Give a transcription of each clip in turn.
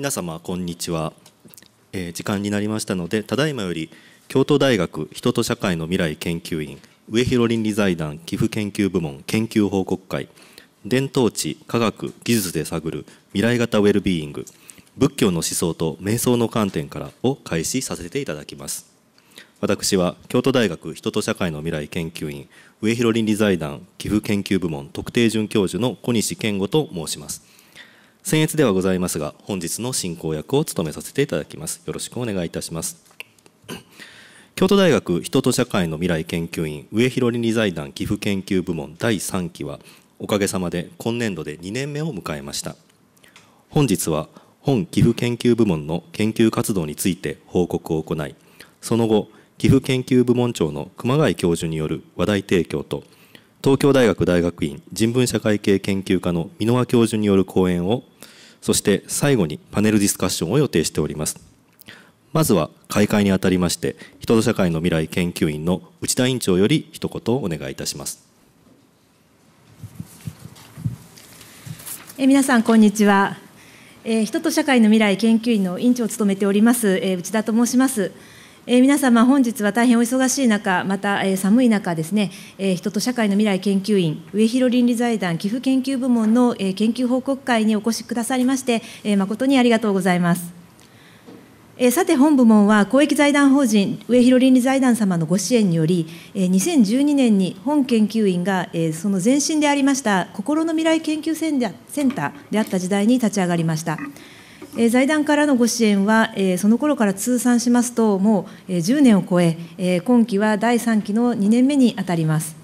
皆様こんにちは、えー、時間になりましたのでただいまより京都大学人と社会の未来研究員上広倫理財団寄付研究部門研究報告会伝統地科学技術で探る未来型ウェルビーイング仏教の思想と瞑想の観点からを開始させていただきます私は京都大学人と社会の未来研究員上広倫理財団寄付研究部門特定准教授の小西健吾と申します僭越ではございますが本日の進行役を務めさせていただきますよろしくお願いいたします 京都大学人と社会の未来研究員上広倫理財団寄付研究部門第3期はおかげさまで今年度で2年目を迎えました本日は本寄付研究部門の研究活動について報告を行いその後寄付研究部門長の熊谷教授による話題提供と東京大学大学院人文社会系研究科の箕輪教授による講演をそして最後にパネルディスカッションを予定しておりますまずは開会にあたりまして人と社会の未来研究員の内田委員長より一言お願いいたしますえ皆さんこんにちは、え人と社会の未来研究員の委員長を務めております、え内田と申しますえー、皆様、本日は大変お忙しい中、また、えー、寒い中ですね、えー、人と社会の未来研究員、上広倫理財団寄付研究部門の、えー、研究報告会にお越しくださりまして、えー、誠にありがとうございます。えさて本部門は公益財団法人上広倫理財団様のご支援により、え2012年に本研究員が、えその前身でありました心の未来研究センターであった時代に立ち上がりました。え財団からのご支援は、えその頃から通算しますと、もう、え10年を超ええ今期は第3期の2年目にあたります。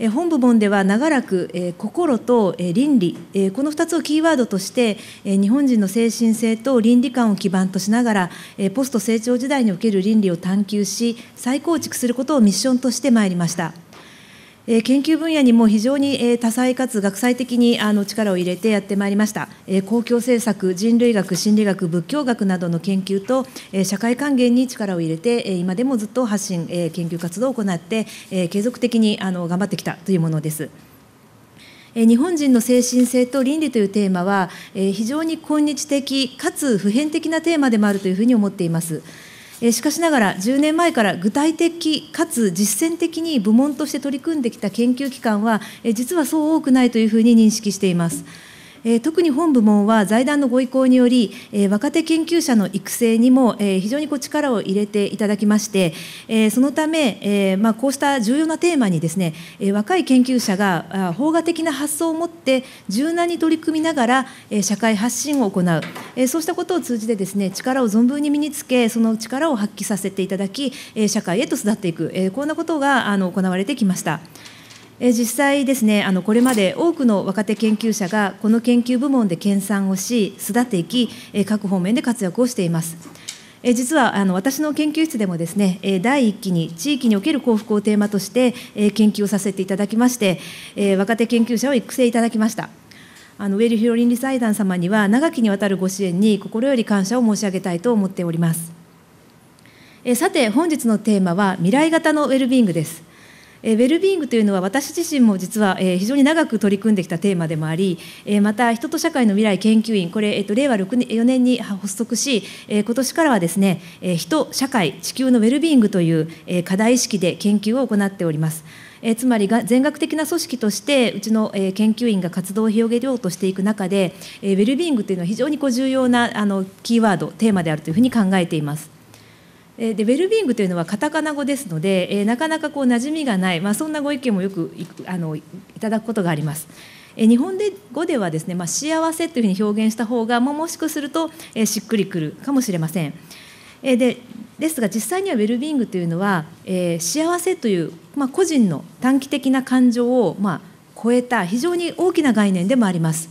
え本部門では長らく、え心と、え倫理、えこの2つをキーワードとして、え日本人の精神性と倫理観を基盤としながら、えポスト成長時代における倫理を探求し再構築することをミッションとしてまいりました。研究分野にも非常に多彩かつ学際的に力を入れてやってまいりました、公共政策、人類学、心理学、仏教学などの研究と、社会還元に力を入れて、今でもずっと発信、研究活動を行って、継続的に頑張ってきたというものです。日本人の精神性と倫理というテーマは、非常に今日的かつ普遍的なテーマでもあるというふうに思っています。しかしながら10年前から具体的かつ実践的に部門として取り組んできた研究機関は実はそう多くないというふうに認識しています。え特に本部門は財団のご意向により、え若手研究者の育成にも、え非常にこう力を入れていただきまして、えそのため、えまこうした重要なテーマにですね、え若い研究者が法画的な発想を持って柔軟に取り組みながら、え社会発信を行う、えそうしたことを通じてですね力を存分に身につけその力を発揮させていただき、え社会へと巣立っていく、えこんなことがあの行われてきました。実際ですね、あのこれまで多くの若手研究者がこの研究部門で研鑽をし、巣立っていき、各方面で活躍をしています。実はあの私の研究室でもですね、第1期に地域における幸福をテーマとして研究をさせていただきまして、若手研究者を育成いただきました。あのウェルヒロリン理財団様には長きにわたるご支援に心より感謝を申し上げたいと思っております。さて本日のテーマは未来型のウェルビーイングです。えウェルビーイングというのは私自身も実は、え非常に長く取り組んできたテーマでもあり、えまた人と社会の未来研究員これ、えー、と令和6年4年に発足し、え今年からはですね、え人社会地球のウェルビーイングという、え課題意識で研究を行っております。えつまりが全学的な組織としてうちの、え研究員が活動を広げようとしていく中で、えウェルビーイングというのは非常にこう重要なあのキーワードテーマであるというふうに考えています。でウェルビーングというのはカタカナ語ですので、えなかなかこう馴染みがない、まあ、そんなご意見もよくいあのいただくことがあります。え日本語ではですね、まあ、幸せというふうに表現した方が、まあ、もしくすると、えしっくりくるかもしれません。えでですが実際にはウェルビーングというのは、え幸せという、まあ、個人の短期的な感情を、まあ、超えた非常に大きな概念でもあります。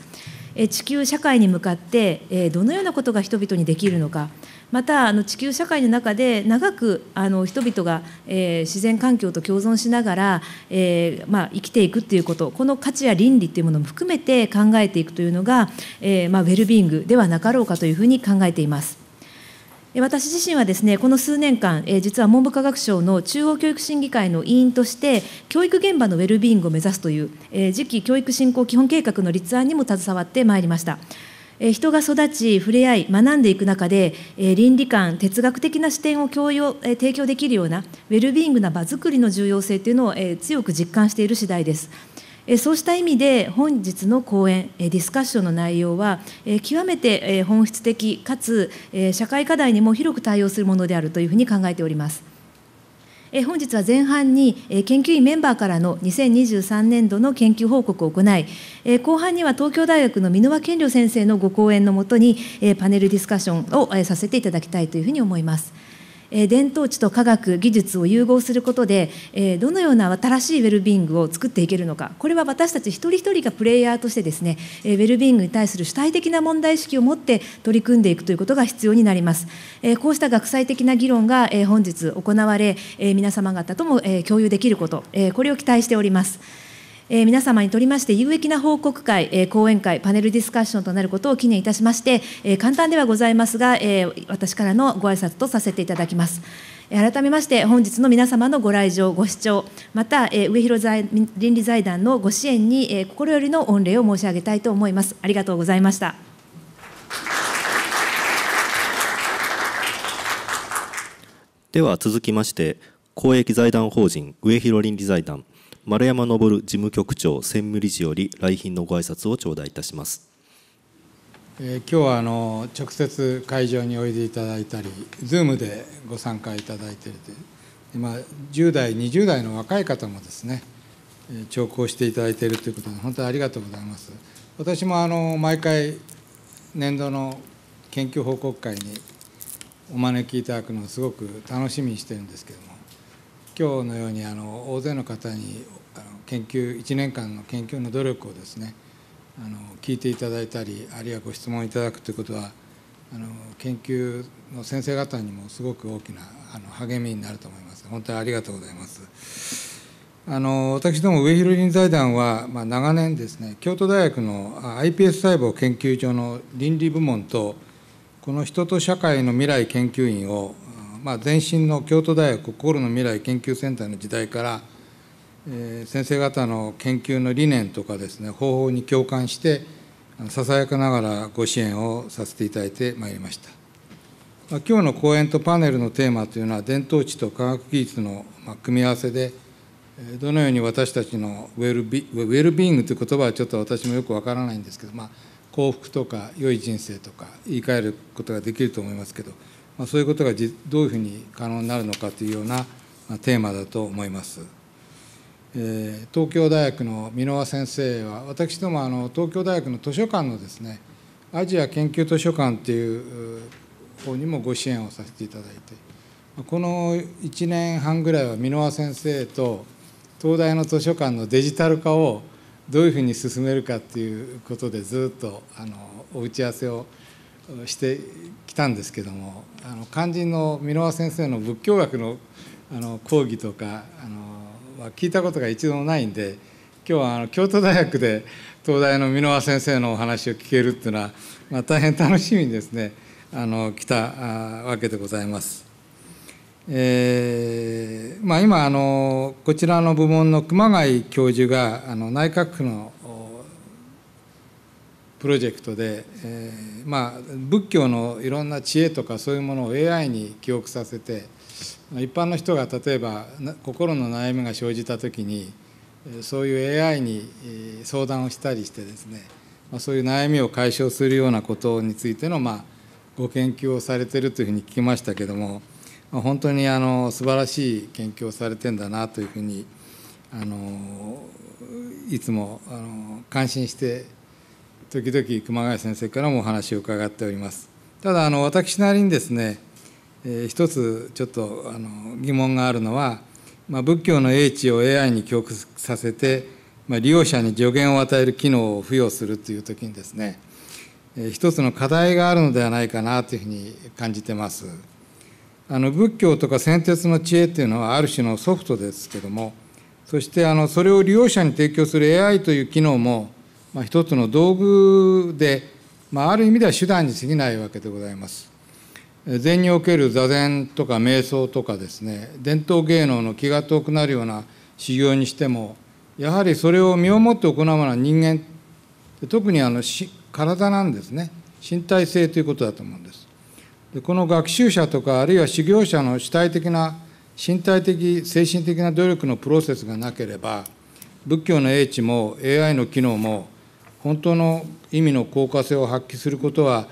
地球社会に向かってどのようなことが人々にできるのかまたあの地球社会の中で長くあの人々が、えー、自然環境と共存しながら、えーまあ、生きていくっていうことこの価値や倫理っていうものも含めて考えていくというのが、えーまあ、ウェルビーイングではなかろうかというふうに考えています。私自身はですねこの数年間、え実は文部科学省の中央教育審議会の委員として教育現場のウェルビーイングを目指すという、え次期教育振興基本計画の立案にも携わってまいりました。人が育ち、触れ合い、学んでいく中で、倫理観、哲学的な視点を共有提供できるような、ウェルビーイングな場づくりの重要性というのを強く実感している次第です。そうした意味で、本日の講演、ディスカッションの内容は、極めて本質的かつ社会課題にも広く対応するものであるというふうに考えております。え本日は前半に、え研究員メンバーからの2023年度の研究報告を行い、え後半には東京大学の箕輪健良先生のご講演のもとに、えパネルディスカッションを、えさせていただきたいというふうに思います。え伝統地と科学技術を融合することで、えどのような新しいウェルビーイングを作っていけるのかこれは私たち一人一人がプレイヤーとしてですね、えウェルビーイングに対する主体的な問題意識を持って取り組んでいくということが必要になります、えこうした学際的な議論が、え本日行われ、え皆様方とも、え共有できること、えこれを期待しております。えー、皆様にとりまして有益な報告会、えー、講演会、パネルディスカッションとなることを記念いたしまして、えー、簡単ではございますが、えー、私からのご挨拶とさせていただきます。改めまして本日の皆様のご来場、ご視聴、また上広財倫理財団のご支援に心よりの御礼を申し上げたいと思います。ありがとうございました。では続きまして公益財団法人上広倫理財団丸山昇事務局長専務理事より来賓のご挨拶を頂戴いたします。えー、今日はあの直接会場においでいただいたり、Zoom でご参加いただいている今、10代、20代の若い方もですね、聴講していただいているということで、本当にありがとうございます。私もあの毎回、年度の研究報告会にお招きいただくのをすごく楽しみにしてるんですけども、今日のようにあの大勢の方に研究1年間の研究の努力をですねあの聞いていただいたりあるいはご質問いただくということはあの研究の先生方にもすごく大きなあの励みになると思います本当にありがとうございますあの私ども上広林財団は、まあ、長年ですね京都大学の iPS 細胞研究所の倫理部門とこの人と社会の未来研究員を、まあ、前身の京都大学心の未来研究センターの時代からえー、先生方の研究の理念とかですね方法に共感してささやかながらご支援をさせていただいてまいりました今日の講演とパネルのテーマというのは伝統地と科学技術の組み合わせでどのように私たちのウェルビウェルビーイングという言葉はちょっと私もよくわからないんですけど、まあ、幸福とか良い人生とか言い換えることができると思いますけど、まあ、そういうことがどういうふうに可能になるのかというようなテーマだと思います。え東京大学の箕輪先生は私どもあの東京大学の図書館のですねアジア研究図書館っていう方にもご支援をさせていただいてこの1年半ぐらいは箕輪先生と東大の図書館のデジタル化をどういうふうに進めるかっていうことでずっとあのお打ち合わせをしてきたんですけどもあの肝心の箕輪先生の仏教学のあの講義とかあの聞いたことが一度もないんで今日はあの京都大学で東大の箕輪先生のお話を聞けるっていうのは、まあ、大変楽しみにですねあの来たわけでございます。えーまあ、今あのこちらの部門の熊谷教授があの内閣府のプロジェクトで、えーまあ、仏教のいろんな知恵とかそういうものを AI に記憶させて、一般の人が例えば心の悩みが生じた時にそういう AI に相談をしたりしてですねそういう悩みを解消するようなことについてのまあご研究をされているというふうに聞きましたけども本当にあの素晴らしい研究をされてんだなというふうにあのいつもあの感心して時々熊谷先生からもお話を伺っております。ただあの私なりにですねえ一つちょっとあの疑問があるのは、まあ、仏教の英知を AI に記憶させて、まあ、利用者に助言を与える機能を付与するという時にですね、え一つの課題があるのではないかなというふうに感じてます。あの仏教とか先哲の知恵っていうのはある種のソフトですけどもそしてあのそれを利用者に提供する AI という機能も、まあ、一つの道具で、まあ、ある意味では手段に過ぎないわけでございます。禅における座禅とか瞑想とかですね伝統芸能の気が遠くなるような修行にしてもやはりそれを身をもって行うのは人間特にあのし体なんですね身体性ということだと思うんですでこの学習者とかあるいは修行者の主体的な身体的精神的な努力のプロセスがなければ仏教の英知も AI の機能も本当の意味の効果性を発揮することは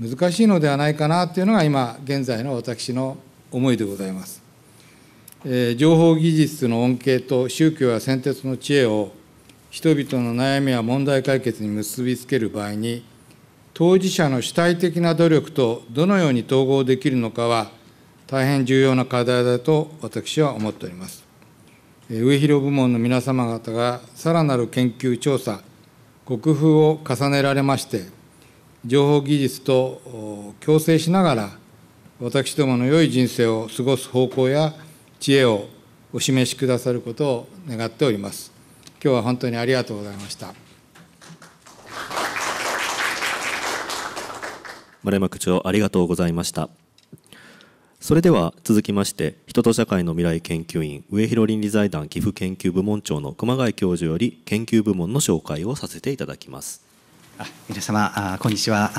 難しいのではないかなというのが今現在の私の思いでございます。えー、情報技術の恩恵と宗教や先哲の知恵を人々の悩みや問題解決に結びつける場合に当事者の主体的な努力とどのように統合できるのかは大変重要な課題だと私は思っております。上広部門の皆様方がさらなる研究調査、国風を重ねられまして、情報技術と共生しながら、私どもの良い人生を過ごす方向や知恵をお示しくださることを願っております。今日は本当にありがとうございました。丸山区長ありがとうございました。それでは続きまして、人と社会の未来研究員、上広倫理財団寄付研究部門長の熊谷教授より研究部門の紹介をさせていただきます。皆様こんにちは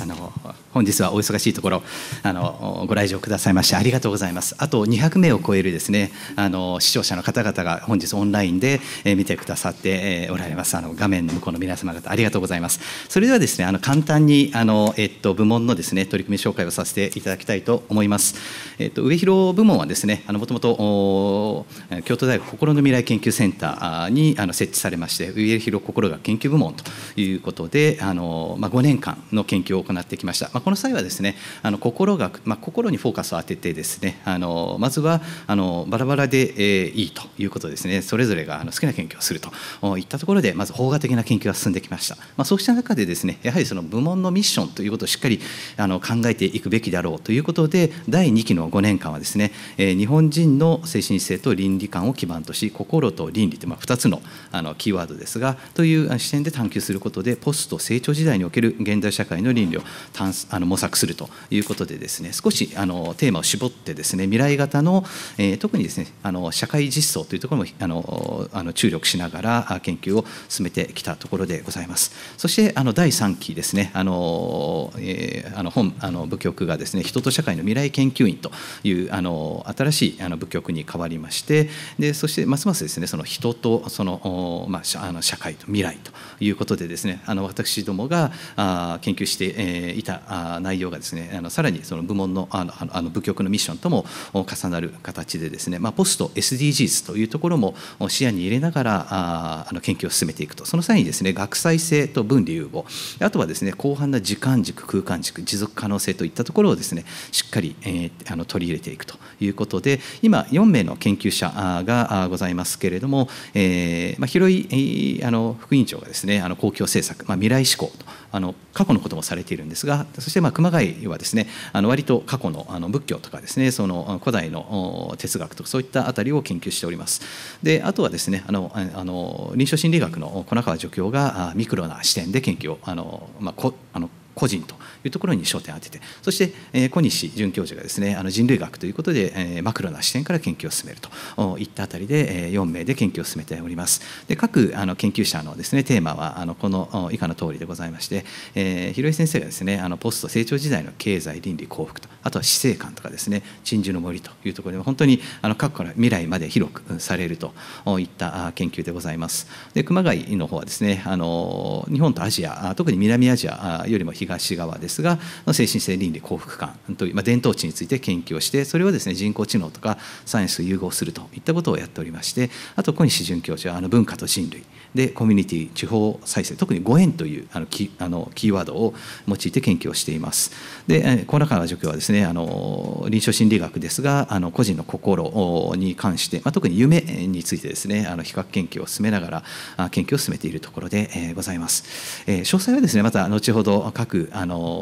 あの本日はお忙しいところあのご来場くださいましてありがとうございますあと200名を超えるですねあの視聴者の方々が本日オンラインで見てくださっておられますあの画面の向こうの皆様方ありがとうございますそれではですねあの簡単にあの、えっと、部門のですね取り組み紹介をさせていただきたいと思います、えっと、上広部門はですねもともと京都大学心の未来研究センターにあの設置されまして上広心が研究部門ということであの、まあ、5年間の研究を行ってきました、まあ、この際はですねあの心が、まあ、心にフォーカスを当ててですねあのまずはあのバラバラで、えー、いいということですねそれぞれがあの好きな研究をするといったところでまず法画的な研究が進んできました、まあ、そうした中でですねやはりその部門のミッションということをしっかりあの考えていくべきだろうということで第2期の5年間はですね、えー、日本人の精神性と倫理観を基盤とし心と倫理という、まあ、2つのあのキーワードですがという視点で探求することでポスト成長時代における現代社会の倫理をあの模索するということでですね少しあのテーマを絞ってですね未来型の、えー、特にですねあの社会実装というところもあのあの注力しながら研究を進めてきたところでございます。そしてあの第3期ですねあの、えー、あの本あの部局がですね人と社会の未来研究員というあの新しいあの部局に変わりましてでそしてますますですねその人とその,、まあ、あの社会と未来ということでですねあの私どもがあ研究して、えーえいた内容がですねあのさらにその部門のあのあの部局のミッションとも重なる形でですね、まあ、ポスト SDGs というところも視野に入れながらああの研究を進めていくとその際にですね学際性と分離融合あとはですね広範な時間軸空間軸持続可能性といったところをですねしっかり、えー、あの取り入れていくということで今4名の研究者がございますけれども、えーまあ、広いあの副委員長がですねあの公共政策、まあ、未来志向とあの過去のこともされているんですがそしてまあ熊谷はですねあの割と過去のあの仏教とかですねその古代の哲学とかそういったあたりを研究しておりますであとはですねあのあの臨床心理学の小中川助教がミクロな視点で研究をあの、まあ、こあの個人というところに焦点を当ててそして、え小西准教授がですねあの人類学ということで、えマクロな視点から研究を進めるといったあたりで、え4名で研究を進めておりますで各あの研究者のですねテーマはあのこの以下の通りでございまして、えー、広井先生がですねあのポスト成長時代の経済倫理幸福とあとは死生観とかですね珍珠の森というところで本当にあの過去から未来まで広くされるといった研究でございますで熊谷の方はですねあの日本とアジア特に南アジアよりも東側ですですが精神性倫理幸福感という、まあ、伝統値について研究をしてそれをですね人工知能とかサイエンスを融合するといったことをやっておりましてあと小西准教授はあの文化と人類でコミュニティ地方再生特にご縁というあのキあのキーワードを用いて研究をしていますでこの中の授業はですねあの臨床心理学ですがあの個人の心に関して、まあ、特に夢についてですねあの比較研究を進めながら研究を進めているところでございます、え詳細はですねまた後ほど各あの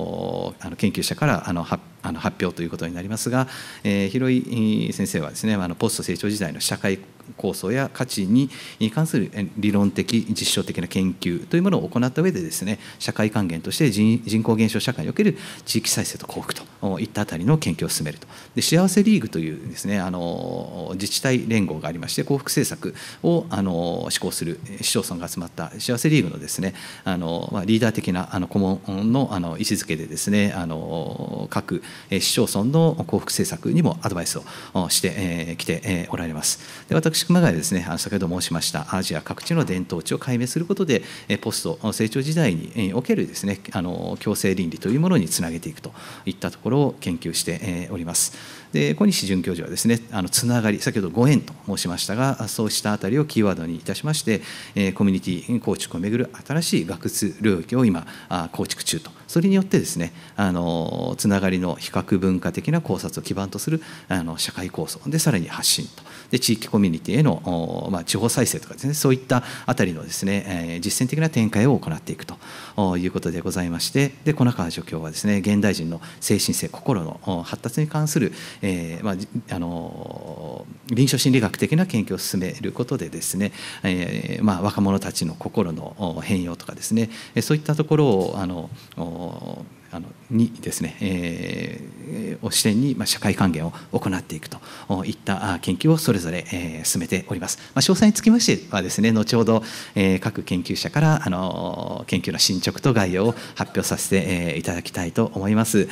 あの研究者からあの発あの発表ということになりますが、えー、広井先生はですねあのポスト成長時代の社会構想や価値に関する理論的実証的な研究というものを行った上でですね社会還元として人口減少社会における地域再生と幸福といったあたりの研究を進めるとで幸せリーグというです、ね、あの自治体連合がありまして幸福政策をあの施行する市町村が集まった幸せリーグのです、ね、あのリーダー的なあの顧問のあの位置づけでです、ね、あの各市町村の幸福政策にもアドバイスをしてきておられます。で私熊谷ですね先ほど申しましたアジア各地の伝統地を解明することでポスト成長時代におけるですねあの共生倫理というものにつなげていくといったところころを研究しております。で小西准教授はですねあのつながり先ほどご縁と申しましたがそうしたあたりをキーワードにいたしましてコミュニティ構築をめぐる新しい学術領域を今構築中とそれによってですねあのつながりの比較文化的な考察を基盤とするあの社会構想でさらに発信とで地域コミュニティへの、まあ、地方再生とかですねそういったあたりのですね実践的な展開を行っていくと。いうことでございましてで小中助教はですね現代人の精神性心の発達に関する、えー、まあ、あの臨床心理学的な研究を進めることでですね、えー、まあ、若者たちの心の変容とかですねそういったところをあのあのにですね、えー、を視点に、まあ、社会還元を行っていくといった研究をそれぞれ、えー、進めております、まあ、詳細につきましてはですね後ほど、えー、各研究者からあの研究の進捗職と概要を発表させていただきたいと思います。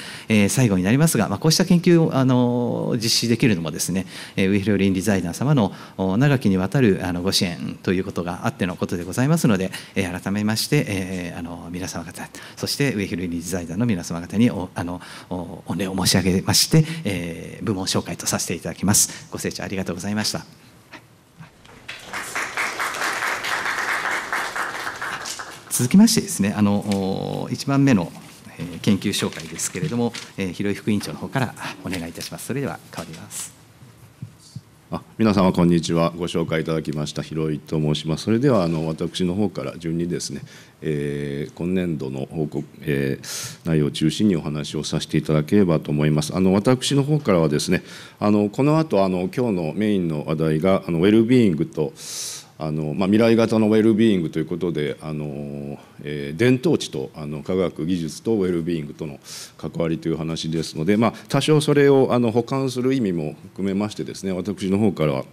最後になりますが、まこうした研究をあの実施できるのもですね、ウィフレオリンデ様の長きにわたるあのご支援ということがあってのことでございますので、改めまして、あの皆様方、そしてウィフレオリンデザイナーの皆様方におあのお礼を申し上げまして、部門紹介とさせていただきます。ご清聴ありがとうございました。続きましてですね、あの1番目の研究紹介ですけれども、広井副委員長の方からお願いいたします。それでは変わります。あ皆様こんにちはご紹介いただきました広井と申しますそれではあの私の方から順にですね、えー、今年度の報告、えー、内容を中心にお話をさせていただければと思いますあの私の方からはですねあのこの後あの今日のメインの話題があのウェルビーイングとあのまあ、未来型のウェルビーイングということであの、えー、伝統地とあの科学技術とウェルビーイングとの関わりという話ですので、まあ、多少それをあの補完する意味も含めましてですね私の方からは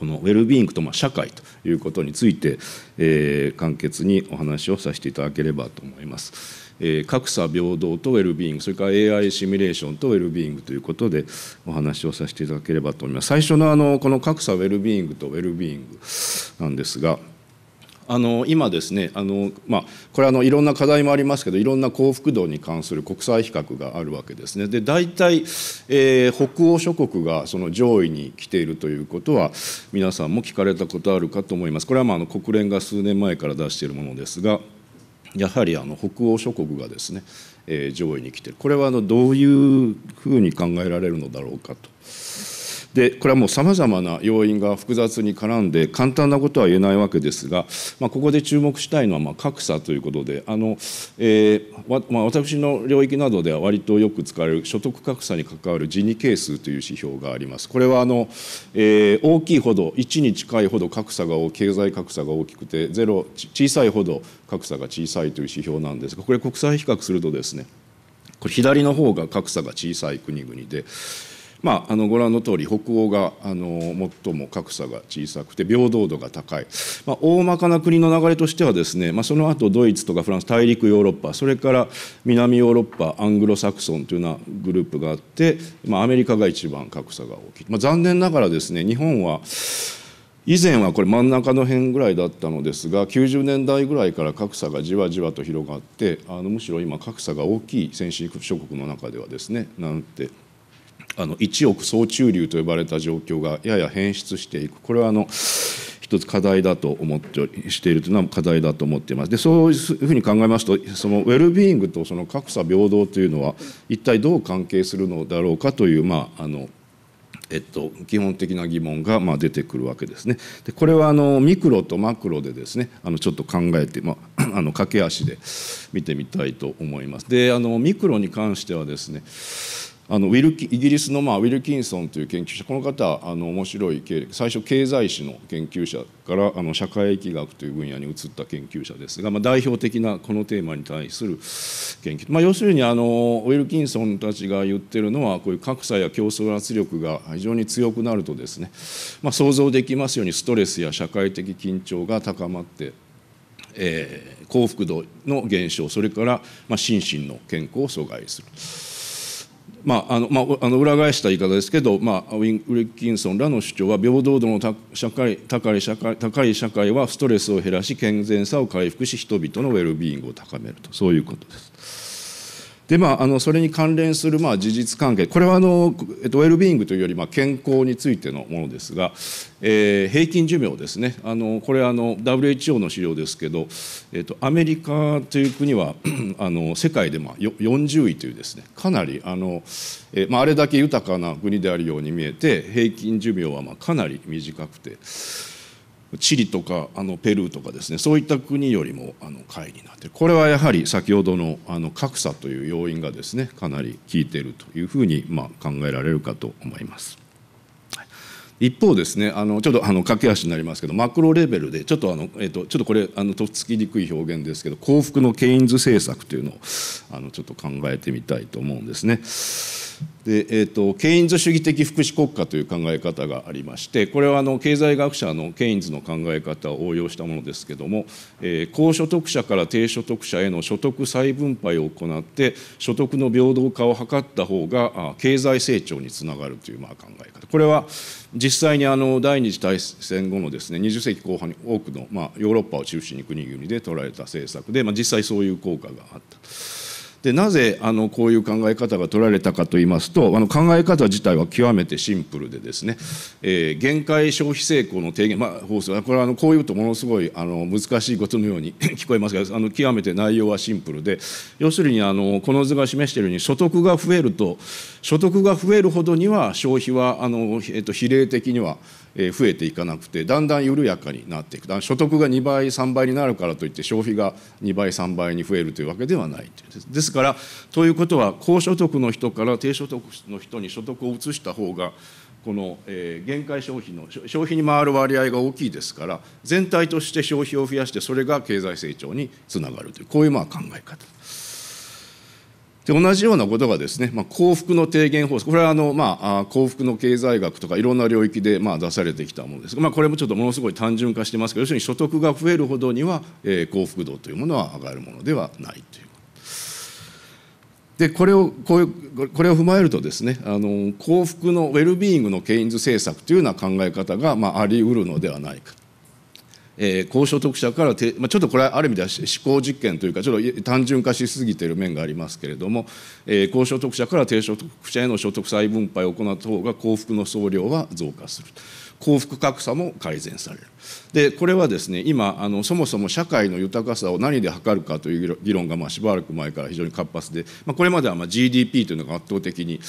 このウェルビーイングとまあ社会ということについて、えー、簡潔にお話をさせていただければと思います。えー、格差平等とウェルビーイングそれから AI シミュレーションとウェルビーイングということでお話をさせていただければと思います最初のあのこの格差ウェルビーイングとウェルビーイングなんですがあの今ですねあの、まあ、これあのいろんな課題もありますけどいろんな幸福度に関する国際比較があるわけですねで大体、えー、北欧諸国がその上位に来ているということは皆さんも聞かれたことあるかと思いますこれはまああの国連が数年前から出しているものですが。やはりあの北欧諸国がですね、えー、上位に来てるこれはあのどういうふうに考えられるのだろうかと。でこれはもうさまざまな要因が複雑に絡んで簡単なことは言えないわけですが、まあ、ここで注目したいのはまあ格差ということであの、えーまあ、私の領域などでは割とよく使われる所得格差に関わるジニ係数という指標があります。これはあの、えー、大きいほど1に近いほど格差が経済格差が大きくてロ小さいほど格差が小さいという指標なんですがこれ国際比較するとですねこれ左の方が格差が小さい国々でまあ、あのご覧の通り北欧があの最も格差が小さくて平等度が高い、まあ、大まかな国の流れとしてはですね、まあ、その後ドイツとかフランス大陸ヨーロッパそれから南ヨーロッパアングロサクソンというようなグループがあって、まあ、アメリカが一番格差が大きい、まあ、残念ながらですね日本は以前はこれ真ん中の辺ぐらいだったのですが90年代ぐらいから格差がじわじわと広がってあのむしろ今格差が大きい先進諸国の中ではですねなんてあの一億総中流と呼ばれた状況がやや変質していくこれはあの一つ課題だと思ってしているというのは課題だと思っていますでそういうふうに考えますとそのウェルビーイングとその格差平等というのは一体どう関係するのだろうかというまああのえっと、基本的な疑問がまあ出てくるわけですね。でこれはあのミクロとマクロでですねあのちょっと考えて、まあ、あの駆け足で見てみたいと思います。であのミクロに関してはですねあのウィルイギリスの、まあ、ウィルキンソンという研究者この方あの面白い経歴最初経済史の研究者からあの社会疫学という分野に移った研究者ですが、まあ、代表的なこのテーマに対する研究、まあ、要するにあのウィルキンソンたちが言ってるのはこういう格差や競争圧力が非常に強くなるとですね、まあ、想像できますようにストレスや社会的緊張が高まってえー、幸福度の減少それから、まあ、心身の健康を阻害する。まああのまあ、あの裏返した言い方ですけど、まあ、ウィンウィッキンソンらの主張は平等度の社会高い社会高い社会はストレスを減らし健全さを回復し人々のウェルビーイングを高めるとそういうことです。でまあ、あのそれに関連するまあ事実関係これはあの、えっと、ウェルビーイングというよりまあ健康についてのものですが、えー、平均寿命ですねあのこれあの WHO の資料ですけど、えっと、アメリカという国は あの世界でまあ40位というですねかなりあの、えーまあ、あれだけ豊かな国であるように見えて平均寿命はまあかなり短くて。チリとかあのペルーとかですねそういった国よりもあの下位になってこれはやはり先ほどのあの格差という要因がですねかなり効いているというふうにまあ考えられるかと思います。一方ですねあのちょっとあの駆け足になりますけどマクロレベルでちょっとあの、えーと、とちょっとこれあのとっつきにくい表現ですけど幸福のケインズ政策というのをあのちょっと考えてみたいと思うんですね。でえーと、ケインズ主義的福祉国家という考え方がありましてこれはあの経済学者のケインズの考え方を応用したものですけども、えー、高所得者から低所得者への所得再分配を行って所得の平等化を図った方が経済成長につながるというまあ考え方これは実際にあの第二次大戦後のですね20世紀後半に多くのまあヨーロッパを中心に国々で取られた政策で、まあ、実際そういう効果があった。でなぜあのこういう考え方が取られたかといいますとあの考え方自体は極めてシンプルでですね、えー、限界消費成功の提言、まあ、放送これはあのこういうとものすごいあの難しいことのように 聞こえますがあの極めて内容はシンプルで要するにあのこの図が示しているように所得が増えると所得が増えるほどには消費はあの、えー、と比例的には増えていかなくてだんだん緩やかになっていく所得が2倍3倍になるからといって消費が2倍3倍に増えるというわけではないですからということは高所得の人から低所得の人に所得を移した方がこの、え限界消費の消費に回る割合が大きいですから全体として消費を増やしてそれが経済成長につながるというこういうまあ考え方で同じようなことがですね、まあ、幸福の低減法則これはあの、まあ、幸福の経済学とかいろんな領域でまあ出されてきたものですが、まあ、これもちょっとものすごい単純化してますけど要するに所得が増えるほどには、えー、幸福度というものは上がるものではないという。でこれをこういうこれを踏まえるとですねあの幸福のウェルビーイングのケインズ政策というような考え方が、まあ、ありうるのではないか。えー、高所得者からまあ、ちょっとこれある意味では思考実験というかちょっと単純化しすぎている面がありますけれども、えー、高所得者から低所得者への所得再分配を行った方が幸福の総量は増加する幸福格差も改善されるでこれはですね今あのそもそも社会の豊かさを何で測るかという議論がまあしばらく前から非常に活発で、まあ、これまではまあ GDP というのが圧倒的に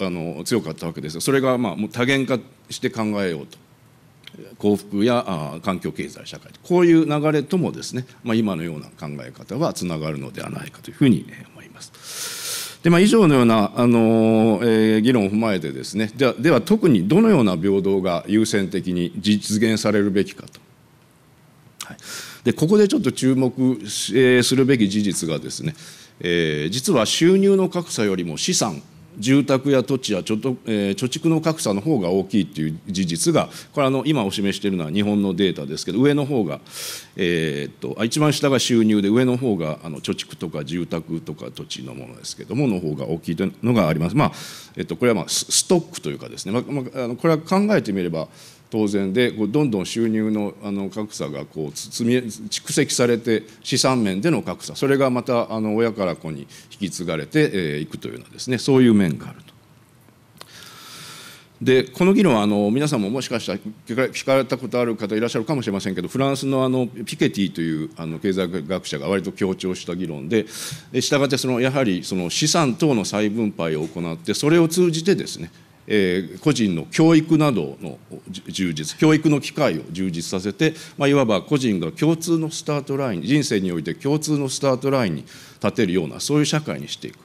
あの強かったわけですがそれがまあもう多元化して考えようと。幸福や環境経済社会こういう流れともですね、まあ、今のような考え方はつながるのではないかというふうに思います。でまあ、以上のような、あのえー、議論を踏まえてですねではでは特にどのような平等が優先的に実現されるべきかと。はい、でここでちょっと注目するべき事実がですね、えー、実は収入の格差よりも資産住宅や土地や貯蓄の格差の方が大きいという事実が、これあの、今お示しているのは日本のデータですけど、上の方が、えっと一番下が収入で、上の方があが貯蓄とか住宅とか土地のものですけども、の方が大きいというのがあります。まあえっと、これはまあストックというかですね、まあ、これは考えてみれば、当然でこうどんどん収入のあの格差がこう積み蓄積されて資産面での格差それがまたあの親から子に引き継がれていくというようなですねそういう面があると。でこの議論はあの皆さんももしかしたら聞かれたことある方いらっしゃるかもしれませんけどフランスのあのピケティというあの経済学者が割と強調した議論でしたがってそのやはりその資産等の再分配を行ってそれを通じてですねえー、個人の教育などの充実教育の機会を充実させて、まあ、いわば個人が共通のスタートライン人生において共通のスタートラインに立てるようなそういう社会にしていく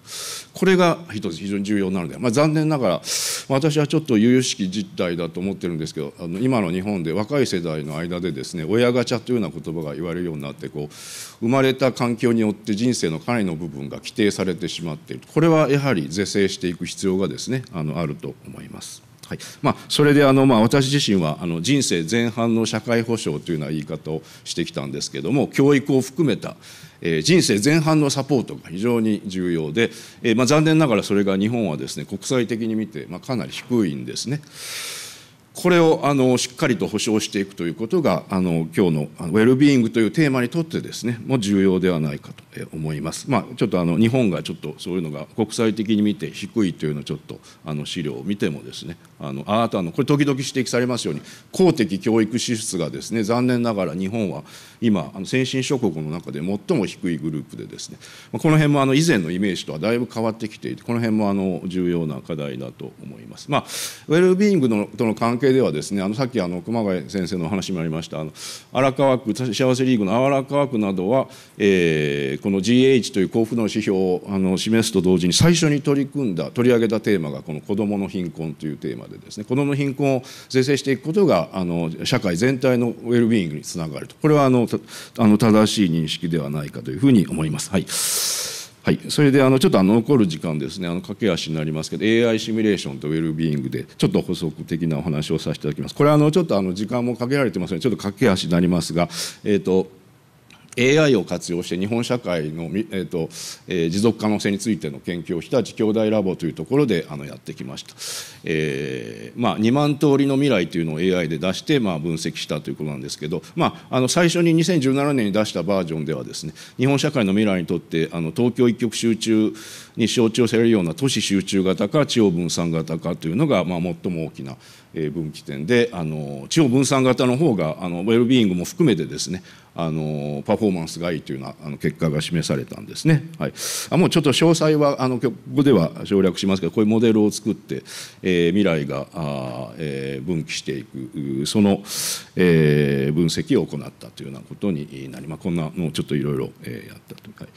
これが一つ非常に重要なので、まあ、残念ながら私はちょっと由々しき実態だと思ってるんですけどあの今の日本で若い世代の間でですね親ガチャというような言葉が言われるようになってこう生まれた環境によって人生の彼の部分が規定されてしまっているこれはやはり是正していく必要がですねあのあると思います。はいまあ、それであの、まあ、私自身はあの人生前半の社会保障というような言い方をしてきたんですけども教育を含めたえ人生前半のサポートが非常に重要で、えまあ、残念ながらそれが日本はですね国際的に見て、まあ、かなり低いんですね。これをあのしっかりと保障していくということがあの今日のウェルビーイングというテーマにとってですねも重要ではないかと思います。まあ、ちょっとあの日本がちょっとそういうのが国際的に見て低いというのをちょっとあの資料を見てもですねあのあなたのこれ時々指摘されますように公的教育支出がですね残念ながら日本は今あの先進諸国の中で最も低いグループでですねこの辺もあの以前のイメージとはだいぶ変わってきていてこの辺もあの重要な課題だと思います。まあ、ウェルビーイングのとの関係計ではですねあのさっきあの熊谷先生のお話もありましたあの荒川区幸せリーグの荒川区などは、えー、この GH という幸福の指標をあの示すと同時に最初に取り組んだ取り上げたテーマがこの子どもの貧困というテーマでですね子どもの貧困を是正していくことがあの社会全体のウェルビーイングにつながるとこれはあのあの正しい認識ではないかというふうに思います。はいはい、それであのちょっとあの残る時間ですねあの駆け足になりますけど AI シミュレーションとウェルビーイングでちょっと補足的なお話をさせていただきますこれはあのちょっとあの時間もかけられてますのでちょっと駆け足になりますがえっ、ー、と AI を活用して日本社会の、えーとえー、持続可能性についての研究を日立兄弟ラボというところであのやってきました、えーまあ、2万通りの未来というのを AI で出して、まあ、分析したということなんですけど、まあ、あの最初に2017年に出したバージョンではですね日本社会の未来にとってあの東京一極集中に象徴されるような都市集中型か地方分散型かというのが、まあ、最も大きな分岐点であの地方分散型の方があのウェルビーイングも含めてですねあのパフォーマンスがいいというようなあの結果が示されたんですね。はい、あもうちょっと詳細はあのここでは省略しますがこういうモデルを作って、えー、未来があ、えー、分岐していくその、えー、分析を行ったというようなことになり、ます。こんなのをちょっといろいろやったと。はい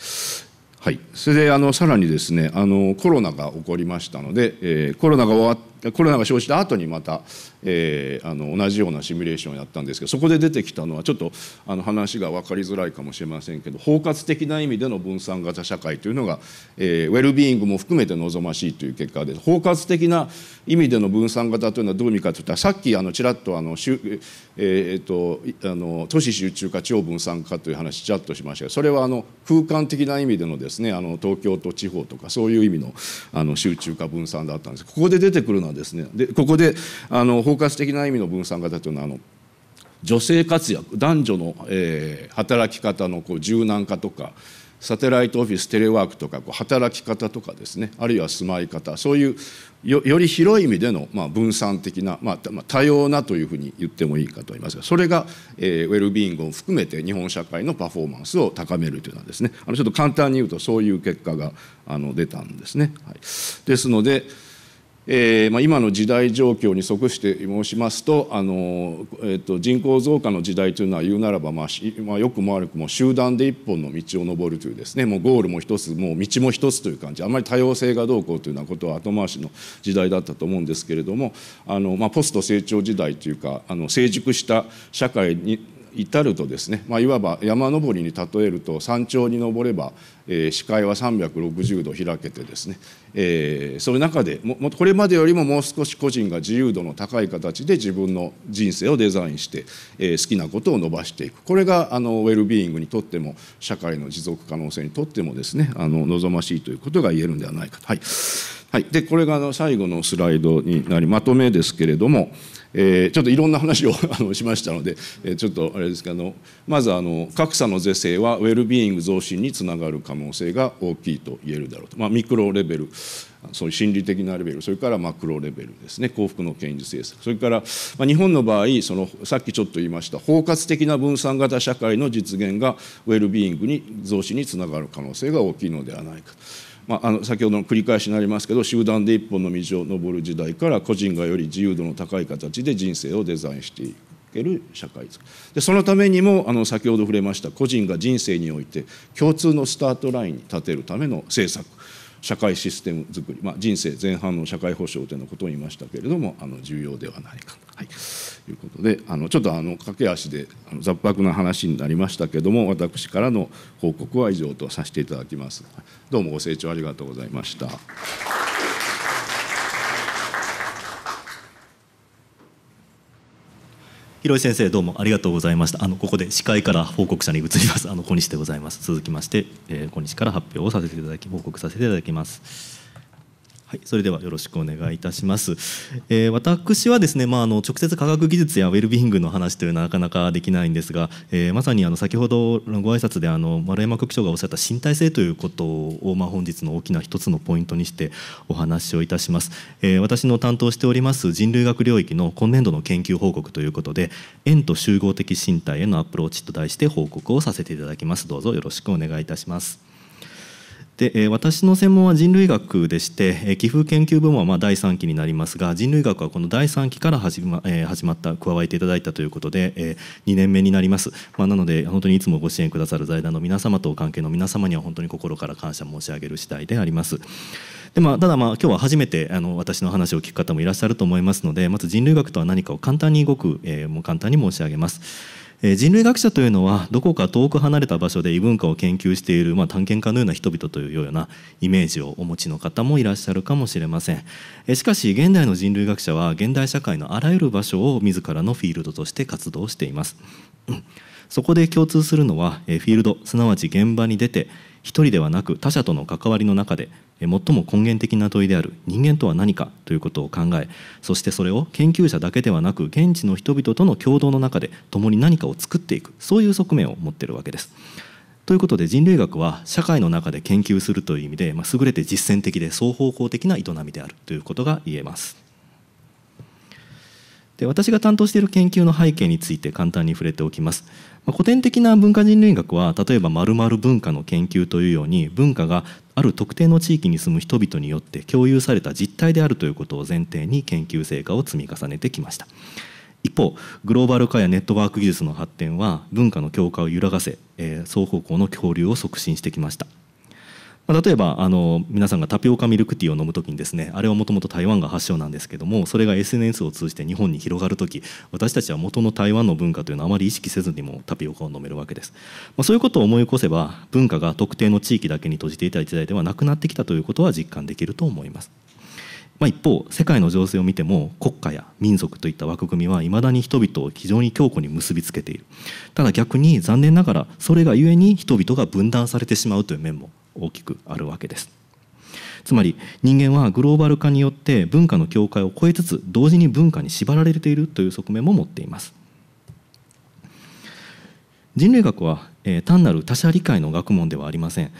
はい、それであのさらにですねあのコロナが起こりましたので、えー、コロナが終わっコロナが生じた後にまた、えー、あの同じようなシミュレーションをやったんですけどそこで出てきたのはちょっとあの話が分かりづらいかもしれませんけど包括的な意味での分散型社会というのが、えー、ウェルビーイングも含めて望ましいという結果で包括的な意味での分散型というのはどうにかといったらさっきあのちらっとあの、えーと、とあの都市集中化地方分散化という話ちらっとしましたがそれはあの空間的な意味でのですねあの東京と地方とかそういう意味のあの集中化分散だったんですここで出てくるのはですね。でここであの包括的な意味の分散型というのはあの女性活躍男女の、えー、働き方のこう柔軟化とかサテライトオフィステレワークとかこう働き方とかですねあるいは住まい方そういうよより広い意味での、まあ、分散的な、まあ、多様なというふうに言ってもいいかと思いますがそれが、えー、ウェルビーイングを含めて日本社会のパフォーマンスを高めるというのはですねあのちょっと簡単に言うとそういう結果があの出たんですね。はい、ですので、えーまあ、今の時代状況に即して申しますとあの、えーと、人口増加の時代というのは言うならば、まあまあ、よくも悪くも集団で一本の道を登るというですねもうゴールも一つもう道も一つという感じあんまり多様性がどうこうというようなことは後回しの時代だったと思うんですけれどもあの、まあ、ポスト成長時代というかあの成熟した社会に至るとですね、まあ、いわば山登りに例えると山頂に登れば、えー、視界は360度開けてですね、えー、そう中でもこれまでよりももう少し個人が自由度の高い形で自分の人生をデザインして、えー、好きなことを伸ばしていくこれがあのウェルビーイングにとっても社会の持続可能性にとってもですねあの望ましいということが言えるんではないかと。はいはい、でこれがあの最後のスライドになりまとめですけれども。えー、ちょっといろんな話をあのしましたので、えー、ちょっとあれですけどまずあの格差の是正はウェルビーイング増進につながる可能性が大きいと言えるだろうと、まあ、ミクロレベルそういう心理的なレベルそれからマクロレベルですね幸福の現実政策それから、まあ、日本の場合そのさっきちょっと言いました包括的な分散型社会の実現がウェルビーイングに増進につながる可能性が大きいのではないかと。まあ、あの先ほどの繰り返しになりますけど集団で一本の道を登る時代から個人がより自由度の高い形で人生をデザインしていける社会でそのためにもあの先ほど触れました個人が人生において共通のスタートラインに立てるための政策社会システムづくり、まあ、人生前半の社会保障というのことを言いましたけれどもあの重要ではないかと、はい、いうことであのちょっとあの駆け足であの雑白な話になりましたけれども私からの報告は以上とさせていただきます。どうもご清聴ありがとうございました。広井先生どうもありがとうございましたあのここで司会から報告者に移りますあの小西でございます続きまして、えー、小西から発表をさせていただき報告させていただきますはい、それではよろしくお願いいたします。えー、私はですね、まあ、あの直接科学技術やウェルビーイングの話というのはなかなかできないんですが、えー、まさにあの先ほどのご挨拶であの丸山局長がおっしゃった身体性ということを、まあ、本日の大きな一つのポイントにしてお話をいたします、えー、私の担当しております人類学領域の今年度の研究報告ということで「円と集合的身体へのアプローチ」と題して報告をさせていただきますどうぞよろしくお願いいたします。で私の専門は人類学でして寄付研究部門はま第3期になりますが人類学はこの第3期から始ま始まった加わっていただいたということで2年目になります、まあ、なので本当にいつもご支援くださる財団の皆様と関係の皆様には本当に心から感謝申し上げる次第であります。でまあ、ただまあ今日は初めてあの私の話を聞く方もいらっしゃると思いますのでまず人類学とは何かを簡単にごく、えー、もう簡単に申し上げます。え人類学者というのはどこか遠く離れた場所で異文化を研究している、まあ、探検家のような人々というようなイメージをお持ちの方もいらっしゃるかもしれません、えしかし現代の人類学者は現代社会のあらゆる場所を自らのフィールドとして活動しています、うんそこで共通するのはフィールドすなわち現場に出て一人ではなく他者との関わりの中で最も根源的な問いである人間とは何かということを考えそしてそれを研究者だけではなく現地の人々との共同の中で共に何かを作っていくそういう側面を持ってるわけです。ということで人類学は社会の中で研究するという意味で、まあ、優れて実践的で双方向的な営みであるということが言えます。で私が担当している研究の背景について簡単に触れておきます。まあ、古典的な文化人類学は例えば〇〇文化の研究というように文化がある特定の地域に住む人々によって共有された実態であるということを前提に研究成果を積み重ねてきました一方グローバル化やネットワーク技術の発展は文化の強化を揺らがせ、えー、双方向の交流を促進してきましたまあ、例えばあの皆さんがタピオカミルクティーを飲む時にですねあれはもともと台湾が発祥なんですけどもそれが SNS を通じて日本に広がる時私たちは元の台湾の文化というのはあまり意識せずにもタピオカを飲めるわけです、まあ、そういうことを思い起こせば文化が特定の地域だけに閉じていた時代ではなくなってきたということは実感できると思いますまあ、一方世界の情勢を見ても国家や民族といった枠組みはいまだに人々を非常に強固に結びつけているただ逆に残念ながらそれがゆえに人々が分断されてしまうという面も大きくあるわけですつまり人間はグローバル化によって文化の境界を超えつつ同時に文化に縛られているという側面も持っています人類学は、え単なる他者理解の学問ではありません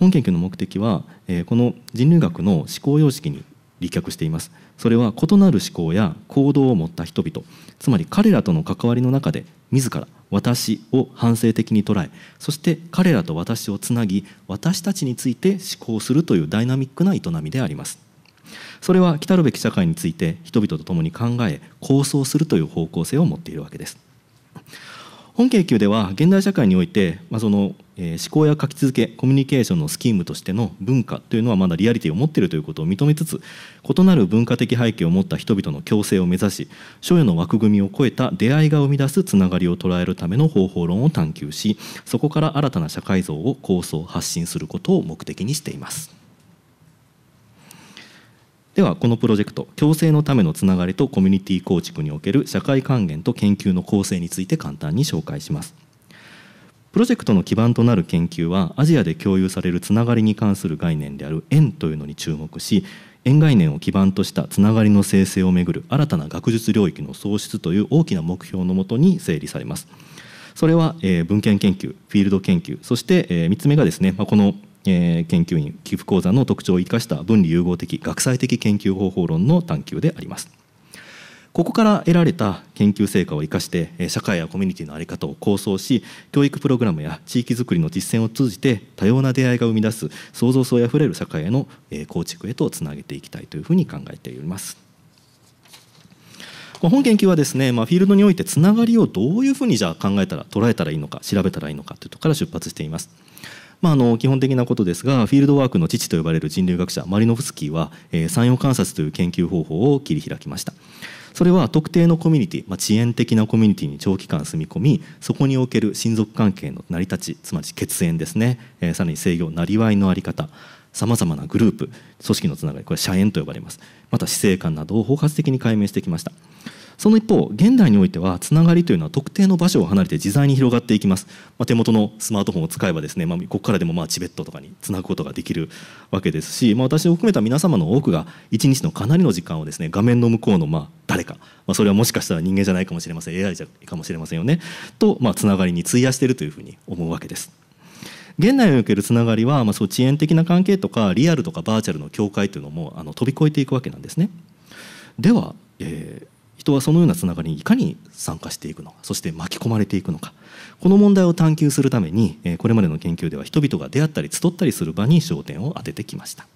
本研究の目的は、えこの人類学の思考様式に立脚していますそれは異なる思考や行動を持った人々つまり彼らとの関わりの中で自ら私を反省的に捉えそして彼らと私をつなぎ私たちについて思考するというダイナミックな営みでありますそれは来るべき社会について人々と共に考え構想するという方向性を持っているわけです本研究では現代社会において、まあ、その、思考や書き続けコミュニケーションのスキームとしての文化というのはまだリアリティを持っているということを認めつつ異なる文化的背景を持った人々の共生を目指し所与の枠組みを超えた出会いが生み出すつながりを捉えるための方法論を探求しそこから新たな社会像を構想発信することを目的にしています。ではこのプロジェクト共生のためのつながりとコミュニティ構築における社会還元と研究の構成について簡単に紹介しますプロジェクトの基盤となる研究はアジアで共有されるつながりに関する概念である円というのに注目し円概念を基盤としたつながりの生成をめぐる新たな学術領域の創出という大きな目標のもとに整理されますそれは、え文献研究フィールド研究そして、え3つ目がですね、まあ、この「えー、研究員寄付講座の特徴を生かした分離融合的学際的研究方法論の探求でありますここから得られた研究成果を生かして社会やコミュニティの在り方を構想し教育プログラムや地域づくりの実践を通じて多様な出会いが生み出す創造性あふれる社会への構築へとつなげていきたいというふうに考えております。本研究はですね、まあ、フィールドにおいてつながりをどういうふうにじゃあ考えたら捉えたらいいのか調べたらいいのかというところから出発しています。まあ、あの基本的なことですがフィールドワークの父と呼ばれる人類学者マリノフスキーは、えー、産業観察という研究方法を切り開きました。それは特定のコミュニティ、まあ、遅延的なコミュニティに長期間住み込みそこにおける親族関係の成り立ちつまり血縁ですね、えー、さらに制御なりわいの在り方さまざまなグループ組織のつながりこれ社縁と呼ばれますまた死生観などを包括的に解明してきました。その一方現代においてはつながりというのは特定の場所を離れて自在に広がっていきます、まあ、手元のスマートフォンを使えばですね、まあ、ここからでもまあチベットとかにつなぐことができるわけですし、まあ、私を含めた皆様の多くが一日のかなりの時間をですね画面の向こうのまあ誰か、まあ、それはもしかしたら人間じゃないかもしれません AI じゃかもしれませんよねとまあつながりに費やしているというふうに思うわけです。現代におけるつながりは、まあ、そう遅延的な関係とかリアルとかバーチャルの境界というのもあの飛び越えていくわけなんですね。では、えー、人はそのようなつながりにいかに参加していくのかそして巻き込まれていくのかこの問題を探求するためにこれまでの研究では人々が出会ったり集ったりする場に焦点を当ててきました。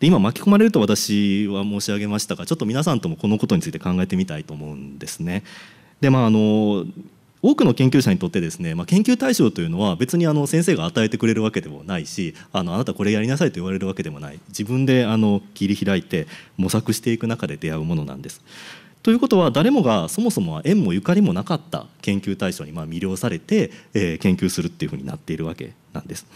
で今巻き込まれると私は申し上げましたがちょっと皆さんともこのことについて考えてみたいと思うんですね。でまああの多くの研究者にとってですね、まあ、研究対象というのは別にあの先生が与えてくれるわけでもないしあのあなたこれやりなさいと言われるわけでもない自分であの切り開いて模索していく中で出会うものなんです。ということは誰もがそもそもは縁もゆかりもなかった研究対象にま魅了されて、えー、研究するっていうふうになっているわけなんです。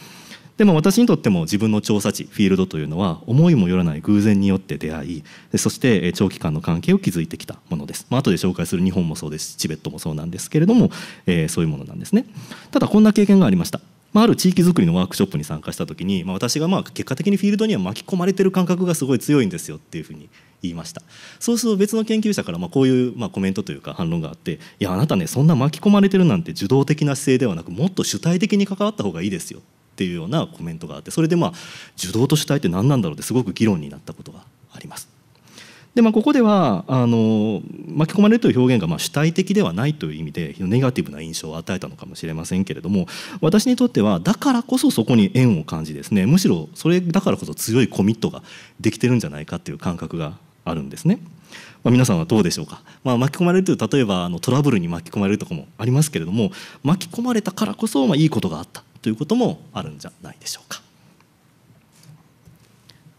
でも私にとっても自分の調査地フィールドというのは思いもよらない偶然によって出会いそして長期間の関係を築いてきたものです、まあ後で紹介する日本もそうですしチベットもそうなんですけれども、えー、そういうものなんですねただこんな経験がありましたまあ、ある地域づくりのワークショップに参加した時に、まあ、私がまあ結果的にフィールドには巻き込まれてる感覚がすごい強いんですよっていうふうに言いましたそうすると別の研究者からまあこういうまあコメントというか反論があって「いやあなたねそんな巻き込まれてるなんて受動的な姿勢ではなくもっと主体的に関わった方がいいですよ」っていうようなコメントがあってそれでまあ受動と主体って何なんだろうってすごく議論になったことがあります。でまあ、ここではあの巻き込まれるという表現がまあ主体的ではないという意味でネガティブな印象を与えたのかもしれませんけれども私にとってはだからこそそこに縁を感じですねむしろそれだからこそ強いコミットができてるんじゃないかという感覚があるんですね。まあ、皆さんはどうでしょうか、まあ、巻き込まれるという例えばあのトラブルに巻き込まれるとかもありますけれども巻き込まれたからこそまあいいことがあったということもあるんじゃないでしょうか。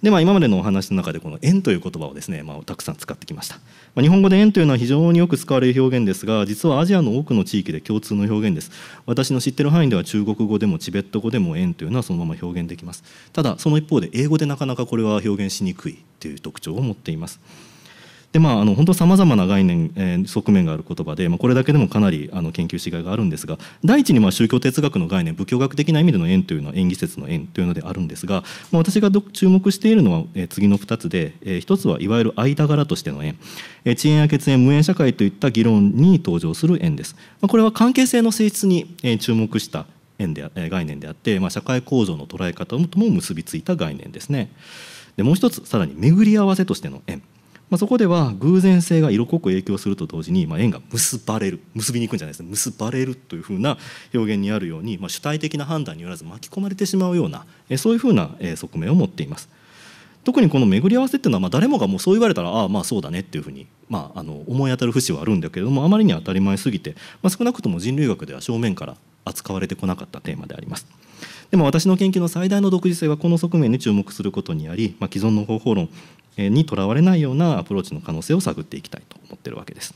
でまあ、今までのお話の中でこの「円」という言葉をですね、まあ、たくさん使ってきました、まあ、日本語で「円」というのは非常によく使われる表現ですが実はアジアの多くの地域で共通の表現です私の知ってる範囲では中国語でもチベット語でも「縁というのはそのまま表現できますただその一方で英語でなかなかこれは表現しにくいという特徴を持っていますでまあ、あの本当さまざまな概念、えー、側面がある言葉で、まあ、これだけでもかなりあの研究しがいがあるんですが第一にまあ宗教哲学の概念仏教学的な意味での縁というのは縁起説の縁というのであるんですが、まあ、私が注目しているのは、えー、次の2つで、えー、1つはいわゆる間柄としての縁、えー、遅延や血縁無縁社会といった議論に登場する縁です。まあ、これは関係性の性質に、えー、注目した縁で概念であって、まあ、社会構造の捉え方とも結びついた概念ですね。でもう一つさらに巡り合わせとしての縁まあ、そこでは偶然性が色濃く影響すると同時に、まあ、縁が結ばれる結びにくくんじゃないですか結ばれるというふうな表現にあるように、まあ、主体的な判断によらず巻き込まれてしまうようなそういうふうな側面を持っています。特にこの巡り合わせっていうのは、まあ、誰もがもうそう言われたらああまあそうだねっていうふうに、まあ、あの思い当たる節はあるんだけれどもあまりに当たり前すぎて、まあ、少なくとも人類学では正面から扱われてこなかったテーマであります。でも私の研究の最大の独自性はこの側面に注目することにあり、まあ、既存の方法論にとらわれないようなアプローチの可能性を探っていきたいと思ってるわけです。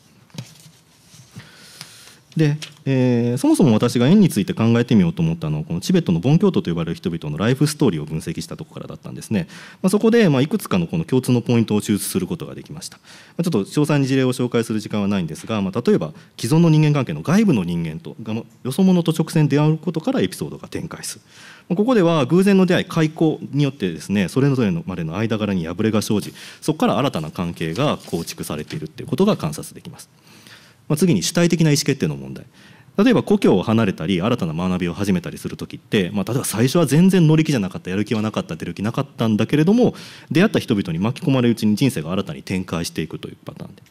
で、えー、そもそも私が縁について考えてみようと思ったのはこのチベットの盆ン教徒と呼ばれる人々のライフストーリーを分析したとこからだったんですね、まあ、そこでまいくつかのこの共通のポイントを抽出することができました、まあ、ちょっと詳細に事例を紹介する時間はないんですが、まあ、例えば既存の人間関係の外部の人間とがよそ者と直線出会うことからエピソードが展開するここでは偶然の出会い開口によってですねそれぞれのまでの間柄に破れが生じそこから新たな関係が構築されているっていうことが観察できます。まあ、次に主体的な意思決定の問題例えば故郷を離れたり新たな学びを始めたりする時って、まあ、例えば最初は全然乗り気じゃなかったやる気はなかった出る気なかったんだけれども出会った人々に巻き込まれるうちに人生が新たに展開していくというパターンで。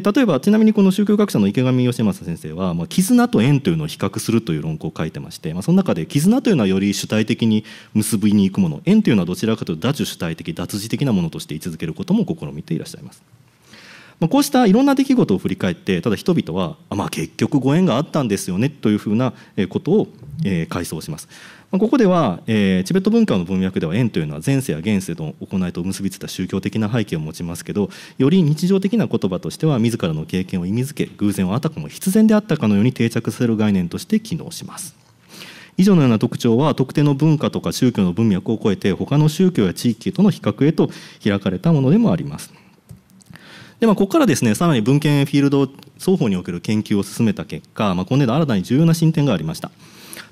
で例えばちなみにこの宗教学者の池上義正先生は、まあ、絆と縁というのを比較するという論考を書いてまして、まあ、その中で絆というのはより主体的に結びにいくもの縁というのはどちらかというと脱主体的脱字的なものとして位置づけることも試みていらっしゃいます。まあ、こうしたいろんな出来事を振り返ってただ人々は、まあ、結局ご縁があったんですよねというふうなことを、え回想します。まあ、ここでは、えー、チベット文化の文脈では縁というのは前世や現世の行いと結びついた宗教的な背景を持ちますけどより日常的な言葉としては自らの経験を意味づけ偶然をあたかも必然であったかのように定着させる概念として機能します。以上のような特徴は特定の文化とか宗教の文脈を超えて他の宗教や地域との比較へと開かれたものでもあります。でまあ、ここからですねさらに文献フィールド双方における研究を進めた結果、まあ、今年度新たに重要な進展がありました。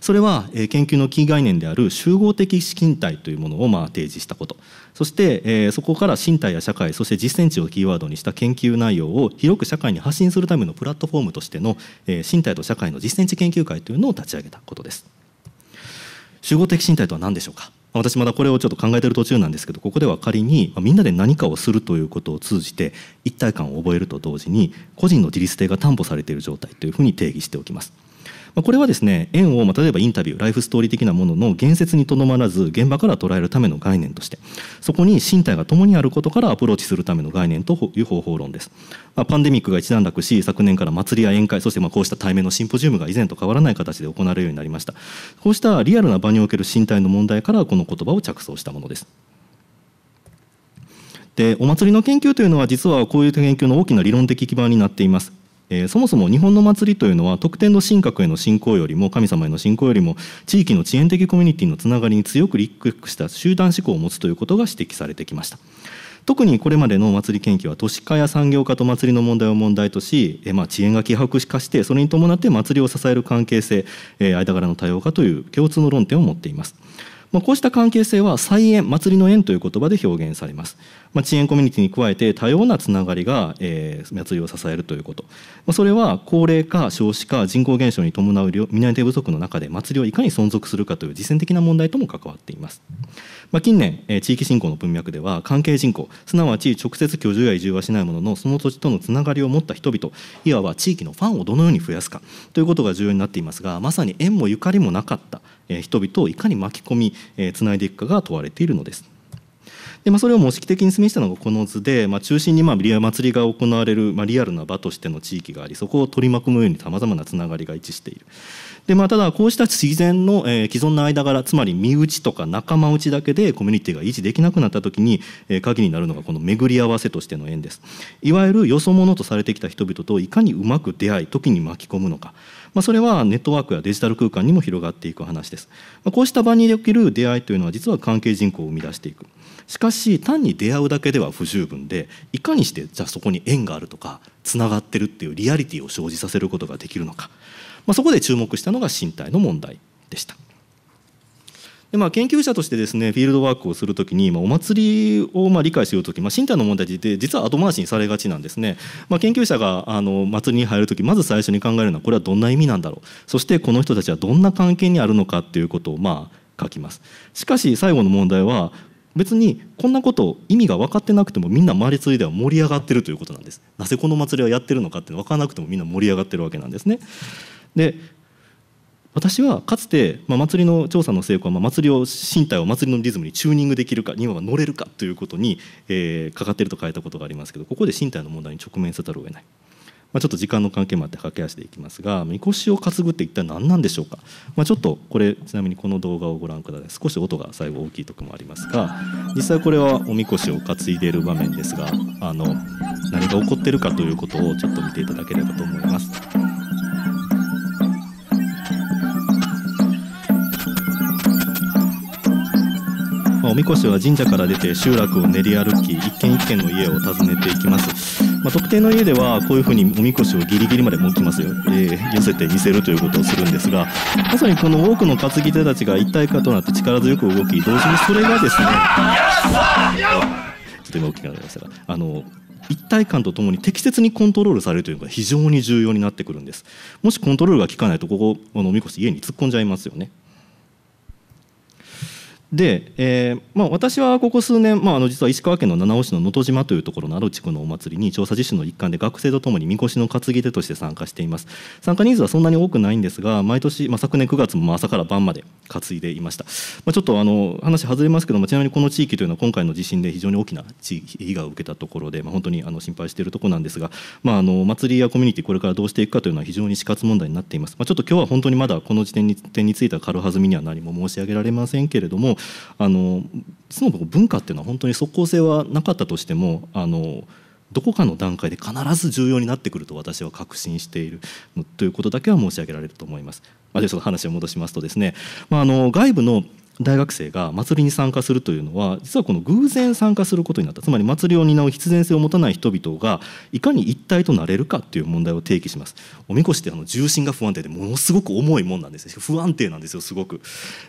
それは、え研究のキー概念である集合的身体というものをまあ提示したことそして、えそこから身体や社会そして実践地をキーワードにした研究内容を広く社会に発信するためのプラットフォームとしての、え身体と社会の実践地研究会というのを立ち上げたことです集合的身体とは何でしょうか私まだこれをちょっと考えている途中なんですけどここでは仮にみんなで何かをするということを通じて一体感を覚えると同時に個人の自立性が担保されている状態というふうに定義しておきますまあ、これはですね円を、まあ、例えばインタビューライフストーリー的なものの言説にとどまらず現場から捉えるための概念としてそこに身体が共にあることからアプローチするための概念という方法論です、まあ、パンデミックが一段落し昨年から祭りや宴会そしてまあこうした対面のシンポジウムが以前と変わらない形で行われるようになりましたこうしたリアルな場における身体の問題からこの言葉を着想したものですでお祭りの研究というのは実はこういう研究の大きな理論的基盤になっていますえー、そもそも日本の祭りというのは特典の神格への信仰よりも神様への信仰よりも地域の遅延的コミュニティのつながりに強く立脚した集団思考を持つということが指摘されてきました。特にこれまでの祭り研究は都市化や産業化と祭りの問題を問題とし、えまあ、遅延が希薄化してそれに伴って祭りを支える関係性、え間柄の多様化という共通の論点を持っています。まあ、こうした関係性は再縁祭りの縁という言葉で表現されます、まあ、地縁コミュニティに加えて多様なつながりが、えー、祭りを支えるということ、まあ、それは高齢化少子化人口減少に伴う担い手不足の中で祭りをいかに存続するかという実践的な問題とも関わっています、まあ、近年、えー、地域振興の文脈では関係人口すなわち直接居住や移住はしないもののその土地とのつながりを持った人々いわば地域のファンをどのように増やすかということが重要になっていますがまさに縁もゆかりもなかった人々をいかに巻き込みつないでいくかが問われているのです。でまあ、それを模式的に示したのがこの図で、まあ、中心にまあ祭りが行われる、まあ、リアルな場としての地域がありそこを取り巻くようにさまざまなつながりが位置している。でまあ、ただこうした自然の、えー、既存の間柄つまり身内とか仲間内だけでコミュニティが維持できなくなった時に、えー、鍵になるのがこの巡り合わせとしての縁ですいわゆるよそ者とされてきた人々といかにうまく出会い時に巻き込むのか、まあ、それはネットワークやデジタル空間にも広がっていく話です、まあ、こうした場にできる出会いというのは実は関係人口を生み出していくしかし単に出会うだけでは不十分でいかにしてじゃあそこに縁があるとかつながってるっていうリアリティを生じさせることができるのかまあ、そこで注目したのが身体の問題でした。でまあ、研究者としてですねフィールドワークをするときに、まあ、お祭りをまあ理解しようとき、まあ、身体の問題って実は後回しにされがちなんですね、まあ、研究者があの祭りに入るときまず最初に考えるのはこれはどんな意味なんだろうそしてこの人たちはどんな関係にあるのかっていうことをまあ書きますしかし最後の問題は別にこんなこと意味が分かってなくてもみんな周りでは盛り上がってるということなんですなぜこの祭りはやってるのかって分からなくてもみんな盛り上がってるわけなんですねで私はかつて、まあ、祭りの調査の成功は、まあ、祭りを身体を祭りのリズムにチューニングできるか今は乗れるかということに、えー、かかっていると書いたことがありますけどここで身体の問題に直面せざるを得ない、まあ、ちょっと時間の関係もあって駆け足でいきますがみこしを担ぐって一体何なんでしょうか、まあ、ちょっとこれちなみにこの動画をご覧ください少し音が最後大きいとこもありますが実際これはおみこしを担いでいる場面ですがあの何が起こってるかということをちょっと見ていただければと思います。おみこしは神社から出て集落を練り歩き一軒一軒の家を訪ねていきます、まあ、特定の家ではこういうふうにおみこしをギリギリまで持きますよ、えー、寄せて見せるということをするんですがまさにこの多くの担ぎ手たちが一体化となって力強く動き同時にそれがですねちょっと今大きくなりましたがあの一体感とともに適切にコントロールされるというのが非常に重要になってくるんですもしコントロールが効かないとここのおみこし家に突っ込んじゃいますよねで、えーまあ、私はここ数年、まあ、あの実は石川県の七尾市の能登島というところのある地区のお祭りに調査実習の一環で学生とともにみこしの担ぎ手として参加しています参加人数はそんなに多くないんですが毎年、まあ、昨年9月も朝から晩まで担いでいました、まあ、ちょっとあの話外れますけどもちなみにこの地域というのは今回の地震で非常に大きな地被害を受けたところで、まあ、本当にあの心配しているところなんですが、まあ、あの祭りやコミュニティこれからどうしていくかというのは非常に死活問題になっています、まあ、ちょっと今日は本当にまだこの時点に点については軽はずみには何も申し上げられませんけれどもあのその文化っていうのは本当に即効性はなかったとしてもあのどこかの段階で必ず重要になってくると私は確信しているということだけは申し上げられると思います。まあ、でその話を戻しますとですね、まあ、あの外部の大学生が祭りに参加するというのは実はこの偶然参加することになったつまり祭りを担う必然性を持たない人々がいかに一体となれるかという問題を提起しますおみこしってあの重心が不安定でものすごく重いもんなんですよ不安定なんですよすごく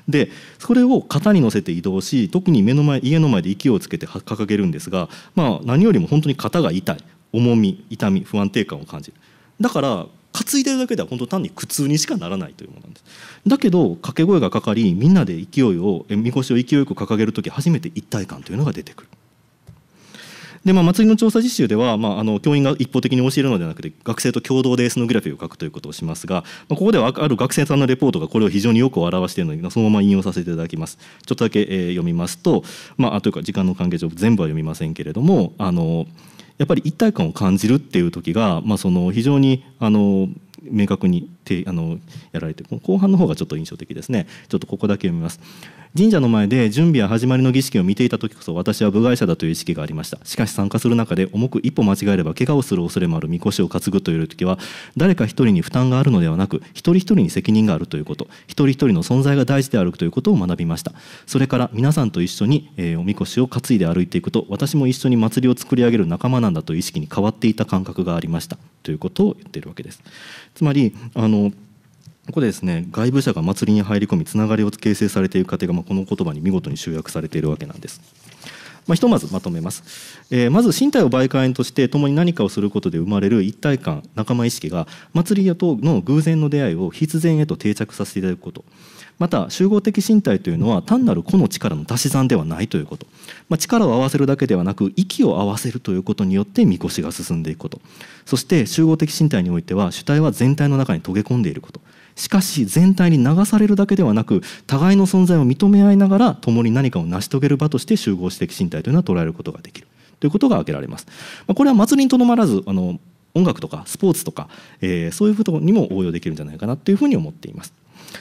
でそれを型に乗せて移動し特に目の前家の前で息をつけて掲げるんですがまあ何よりも本当に型が痛い重み痛み不安定感を感じるだから担いでるだけでは本当単に苦痛にしかならないというものなんですだけど掛け声がかかりみんなで勢いをみこしを勢いよく掲げる時初めて一体感というのが出てくるで、まあ、祭りの調査実習では、まあ、あの教員が一方的に教えるのではなくて学生と共同でエスノグラフィーを書くということをしますが、まあ、ここではある学生さんのレポートがこれを非常によく表しているのでそのまま引用させていただきますちょっとだけ、えー、読みますと、まあ、というか時間の関係上全部は読みませんけれどもあのやっぱり一体感を感じるっていう時が、まあ、その非常にあの明確にてあのやられて後半の方がちょっと印象的ですねちょっとここだけ読みます神社の前で準備や始まりの儀式を見ていた時こそ私は部外者だという意識がありましたしかし参加する中で重く一歩間違えれば怪我をする恐れもあるみこしを担ぐという時は誰か一人に負担があるのではなく一人一人に責任があるということ一人一人の存在が大事であるということを学びましたそれから皆さんと一緒に、えー、おみこしを担いで歩いていくと私も一緒に祭りを作り上げる仲間なんだという意識に変わっていた感覚がありましたということを言っているわけですつまりあのここでですね外部者が祭りに入り込みつながりを形成されていく過程が、まあ、この言葉に見事に集約されているわけなんです。まあ、ひとまずまとめます、えー、まず身体を媒介として共に何かをすることで生まれる一体感仲間意識が祭りやとの偶然の出会いを必然へと定着させていただくことまた集合的身体というのは単なる個の力の足し算ではないということ、まあ、力を合わせるだけではなく息を合わせるということによってみこしが進んでいくことそして集合的身体においては主体は全体の中に溶け込んでいることしかし全体に流されるだけではなく互いの存在を認め合いながら共に何かを成し遂げる場として集合指摘身体というのは捉えることができるということが挙げられます。まあ、これは祭りにとどまらずあの音楽とかスポーツとか、えー、そういうことにも応用できるんじゃないかなというふうに思っています。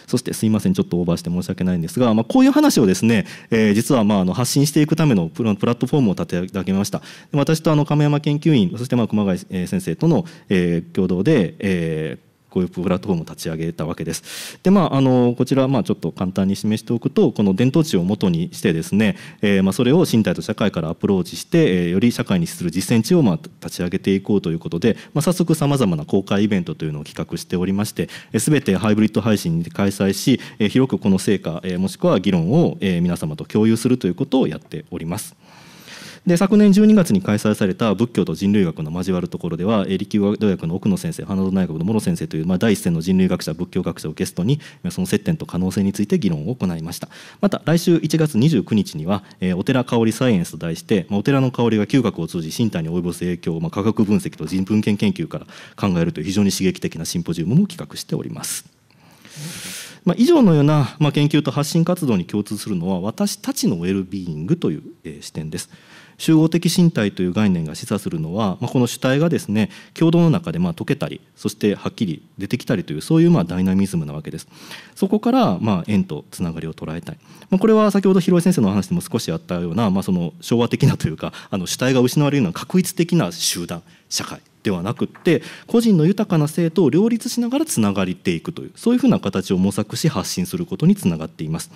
そしてすいませんちょっとオーバーして申し訳ないんですが、まあ、こういう話をですね、えー、実はまああの発信していくためのプラットフォームを立て上げました私とあの亀山研究員そしてまあ熊谷先生との、えー、共同で、えーこういうプラットフォームを立ち上げたわけです。でまあ、あのこちらまあちょっと簡単に示しておくとこの伝統値をもとにしてですね、えー、まあそれを身体と社会からアプローチして、えー、より社会にする実践値をまあ立ち上げていこうということで、まあ、早速さまざまな公開イベントというのを企画しておりましてえー、てハイブリッド配信で開催し、えー、広くこの成果、えー、もしくは議論を、えー、皆様と共有するということをやっております。で昨年12月に開催された仏教と人類学の交わるところでは利休大学の奥野先生花戸大学の諸先生という、まあ、第一線の人類学者仏教学者をゲストにその接点と可能性について議論を行いましたまた来週1月29日には、えー、お寺香りサイエンスと題して、まあ、お寺の香りが嗅覚を通じ身体に及ぼす影響を、まあ、科学分析と人文献研究から考えるという非常に刺激的なシンポジウムも企画しております。まあ、以上のような、まあ、研究と発信活動に共通するのは私たちのウェルビーイングという、えー、視点です。集合的身体という概念が示唆するのは、まあ、この主体がですね共同の中でまあ溶けたりそしてはっきり出てきたりというそういうまあダイナミズムなわけですそこからまあ縁とつながりを捉えたい、まあ、これは先ほど広井先生の話でも少しあったような、まあ、その昭和的なというかあの主体が失われるような確一的な集団社会ではなくって個人の豊かな性と両立しながらつながっていくというそういうふうな形を模索し発信することにつながっています、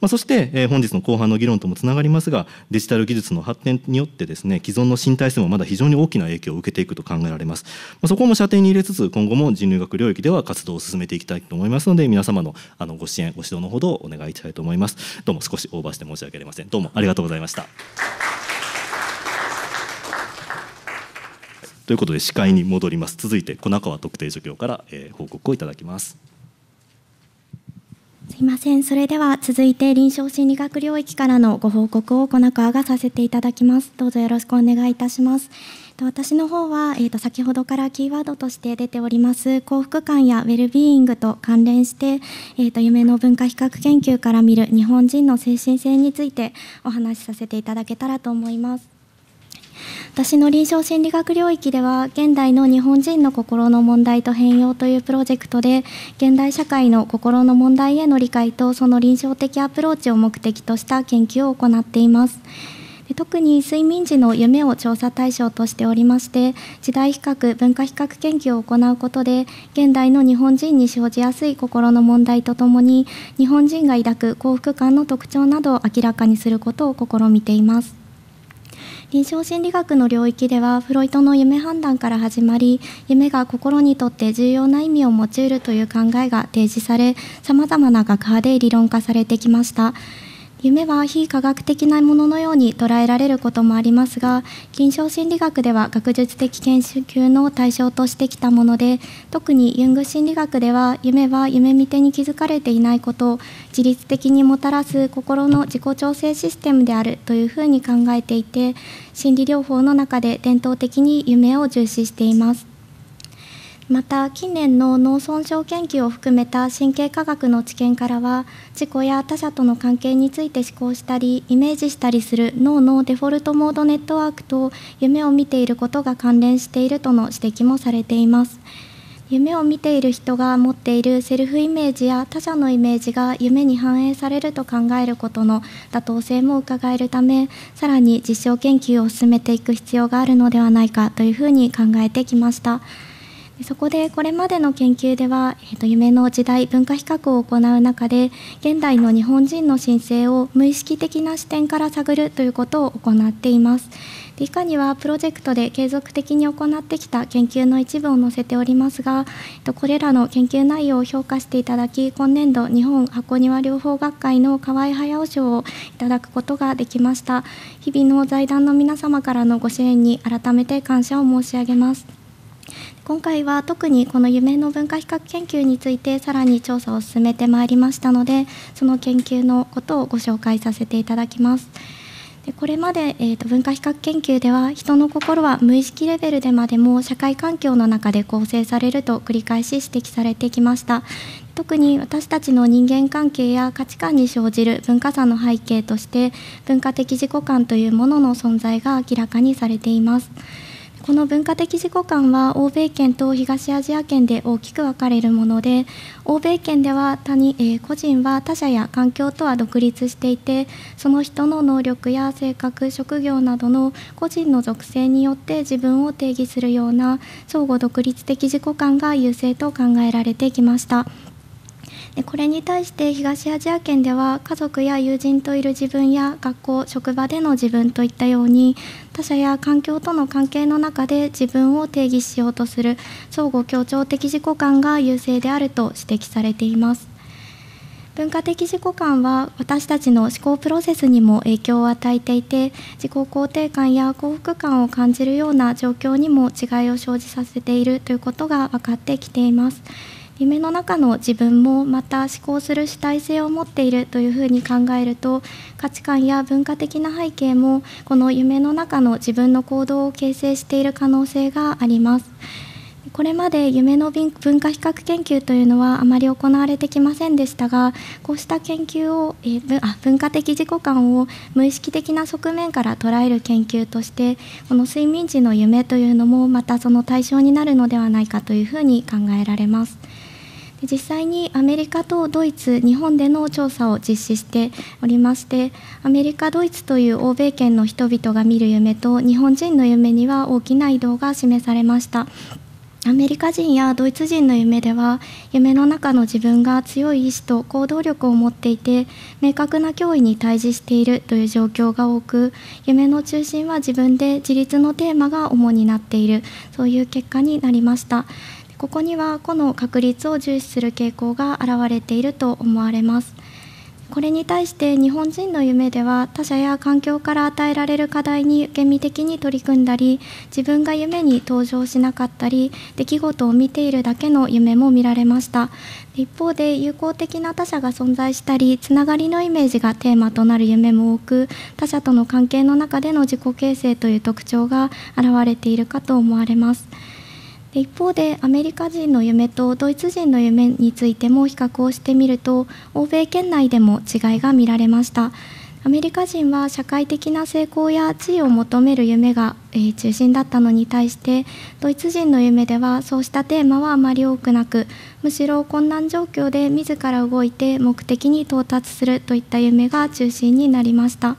まあ、そして、えー、本日の後半の議論ともつながりますがデジタル技術の発展によってですね既存の身体性もまだ非常に大きな影響を受けていくと考えられます、まあ、そこも射程に入れつつ今後も人類学領域では活動を進めていきたいと思いますので皆様のあのご支援ご指導のほどお願いしたいと思いますどうも少しオーバーして申し訳ありませんどうもありがとうございましたということで司会に戻ります続いて粉川特定助教から、えー、報告をいただきますすいませんそれでは続いて臨床心理学領域からのご報告を粉川がさせていただきますどうぞよろしくお願いいたします私の方は、えー、と先ほどからキーワードとして出ております幸福感やウェルビーイングと関連して、えー、と夢の文化比較研究から見る日本人の精神性についてお話しさせていただけたらと思います。私の臨床心理学領域では現代の日本人の心の問題と変容というプロジェクトで現代社会の心の問題への理解とその臨床的アプローチを目的とした研究を行っています。特に睡眠時の夢を調査対象としておりまして時代比較文化比較研究を行うことで現代の日本人に生じやすい心の問題とともに日本人が抱く幸福感の特徴などを明らかにすることを試みています。臨床心理学の領域ではフロイトの夢判断から始まり夢が心にとって重要な意味を持ちうるという考えが提示されさまざまな学派で理論化されてきました。夢は非科学的なもののように捉えられることもありますが臨床心理学では学術的研究の対象としてきたもので特にユング心理学では夢は夢見てに気づかれていないことを自律的にもたらす心の自己調整システムであるというふうに考えていて心理療法の中で伝統的に夢を重視しています。また近年の脳損傷研究を含めた神経科学の知見からは事故や他者との関係について思考したりイメージしたりする脳のデフォルトモードネットワークと夢を見ていることが関連しているとの指摘もされています夢を見ている人が持っているセルフイメージや他者のイメージが夢に反映されると考えることの妥当性も伺えるためさらに実証研究を進めていく必要があるのではないかというふうに考えてきました。そこでこれまでの研究では、えっと夢の時代文化比較を行う中で現代の日本人の申請を無意識的な視点から探るということを行っています。で以下にはプロジェクトで継続的に行ってきた研究の一部を載せておりますが、えっと、これらの研究内容を評価していただき今年度日本箱庭療法学会の河合駿賞をいただくことができました日々の財団の皆様からのご支援に改めて感謝を申し上げます。今回は特にこの夢の文化比較研究についてさらに調査を進めてまいりましたのでその研究のことをご紹介させていただきます。でこれまで、えーと、と文化比較研究では人の心は無意識レベルでまでも社会環境の中で構成されると繰り返し指摘されてきました特に私たちの人間関係や価値観に生じる文化差の背景として文化的自己観というものの存在が明らかにされています。この文化的自己観は欧米圏と東アジア圏で大きく分かれるもので欧米圏では他に、えー、個人は他者や環境とは独立していてその人の能力や性格職業などの個人の属性によって自分を定義するような相互独立的自己観が優勢と考えられてきました。これに対して東アジア圏では家族や友人といる自分や学校職場での自分といったように他者や環境との関係の中で自分を定義しようとする相互協調的自己感が優勢であると指摘されています文化的自己感は私たちの思考プロセスにも影響を与えていて自己肯定感や幸福感を感じるような状況にも違いを生じさせているということが分かってきています。夢の中の自分もまた思考する主体性を持っているというふうに考えると価値観や文化的な背景もこの夢の中の自分の行動を形成している可能性があります。これまで夢の文化比較研究というのはあまり行われてきませんでしたがこうした研究を、えー、あ文化的自己観を無意識的な側面から捉える研究としてこの睡眠時の夢というのもまたその対象になるのではないかというふうに考えられます。実際にアメリカとドイツ日本での調査を実施しておりましてアメリカドイツという欧米圏の人々が見る夢と日本人の夢には大きな移動が示されました。アメリカ人やドイツ人の夢では夢の中の自分が強い意志と行動力を持っていて明確な脅威に対峙しているという状況が多く夢の中心は自分で自立のテーマが主になっているそういう結果になりました。ここには個の確率を重視する傾向が現れていると思われますこれに対して日本人の夢では他者や環境から与えられる課題に受け身的に取り組んだり自分が夢に登場しなかったり出来事を見ているだけの夢も見られました一方で友好的な他者が存在したりつながりのイメージがテーマとなる夢も多く他者との関係の中での自己形成という特徴が現れているかと思われます。一方でアメリカ人の夢とドイツ人の夢についても比較をしてみると欧米圏内でも違いが見られましたアメリカ人は社会的な成功や地位を求める夢が、えー、中心だったのに対してドイツ人の夢ではそうしたテーマはあまり多くなくむしろ困難状況で自ら動いて目的に到達するといった夢が中心になりました。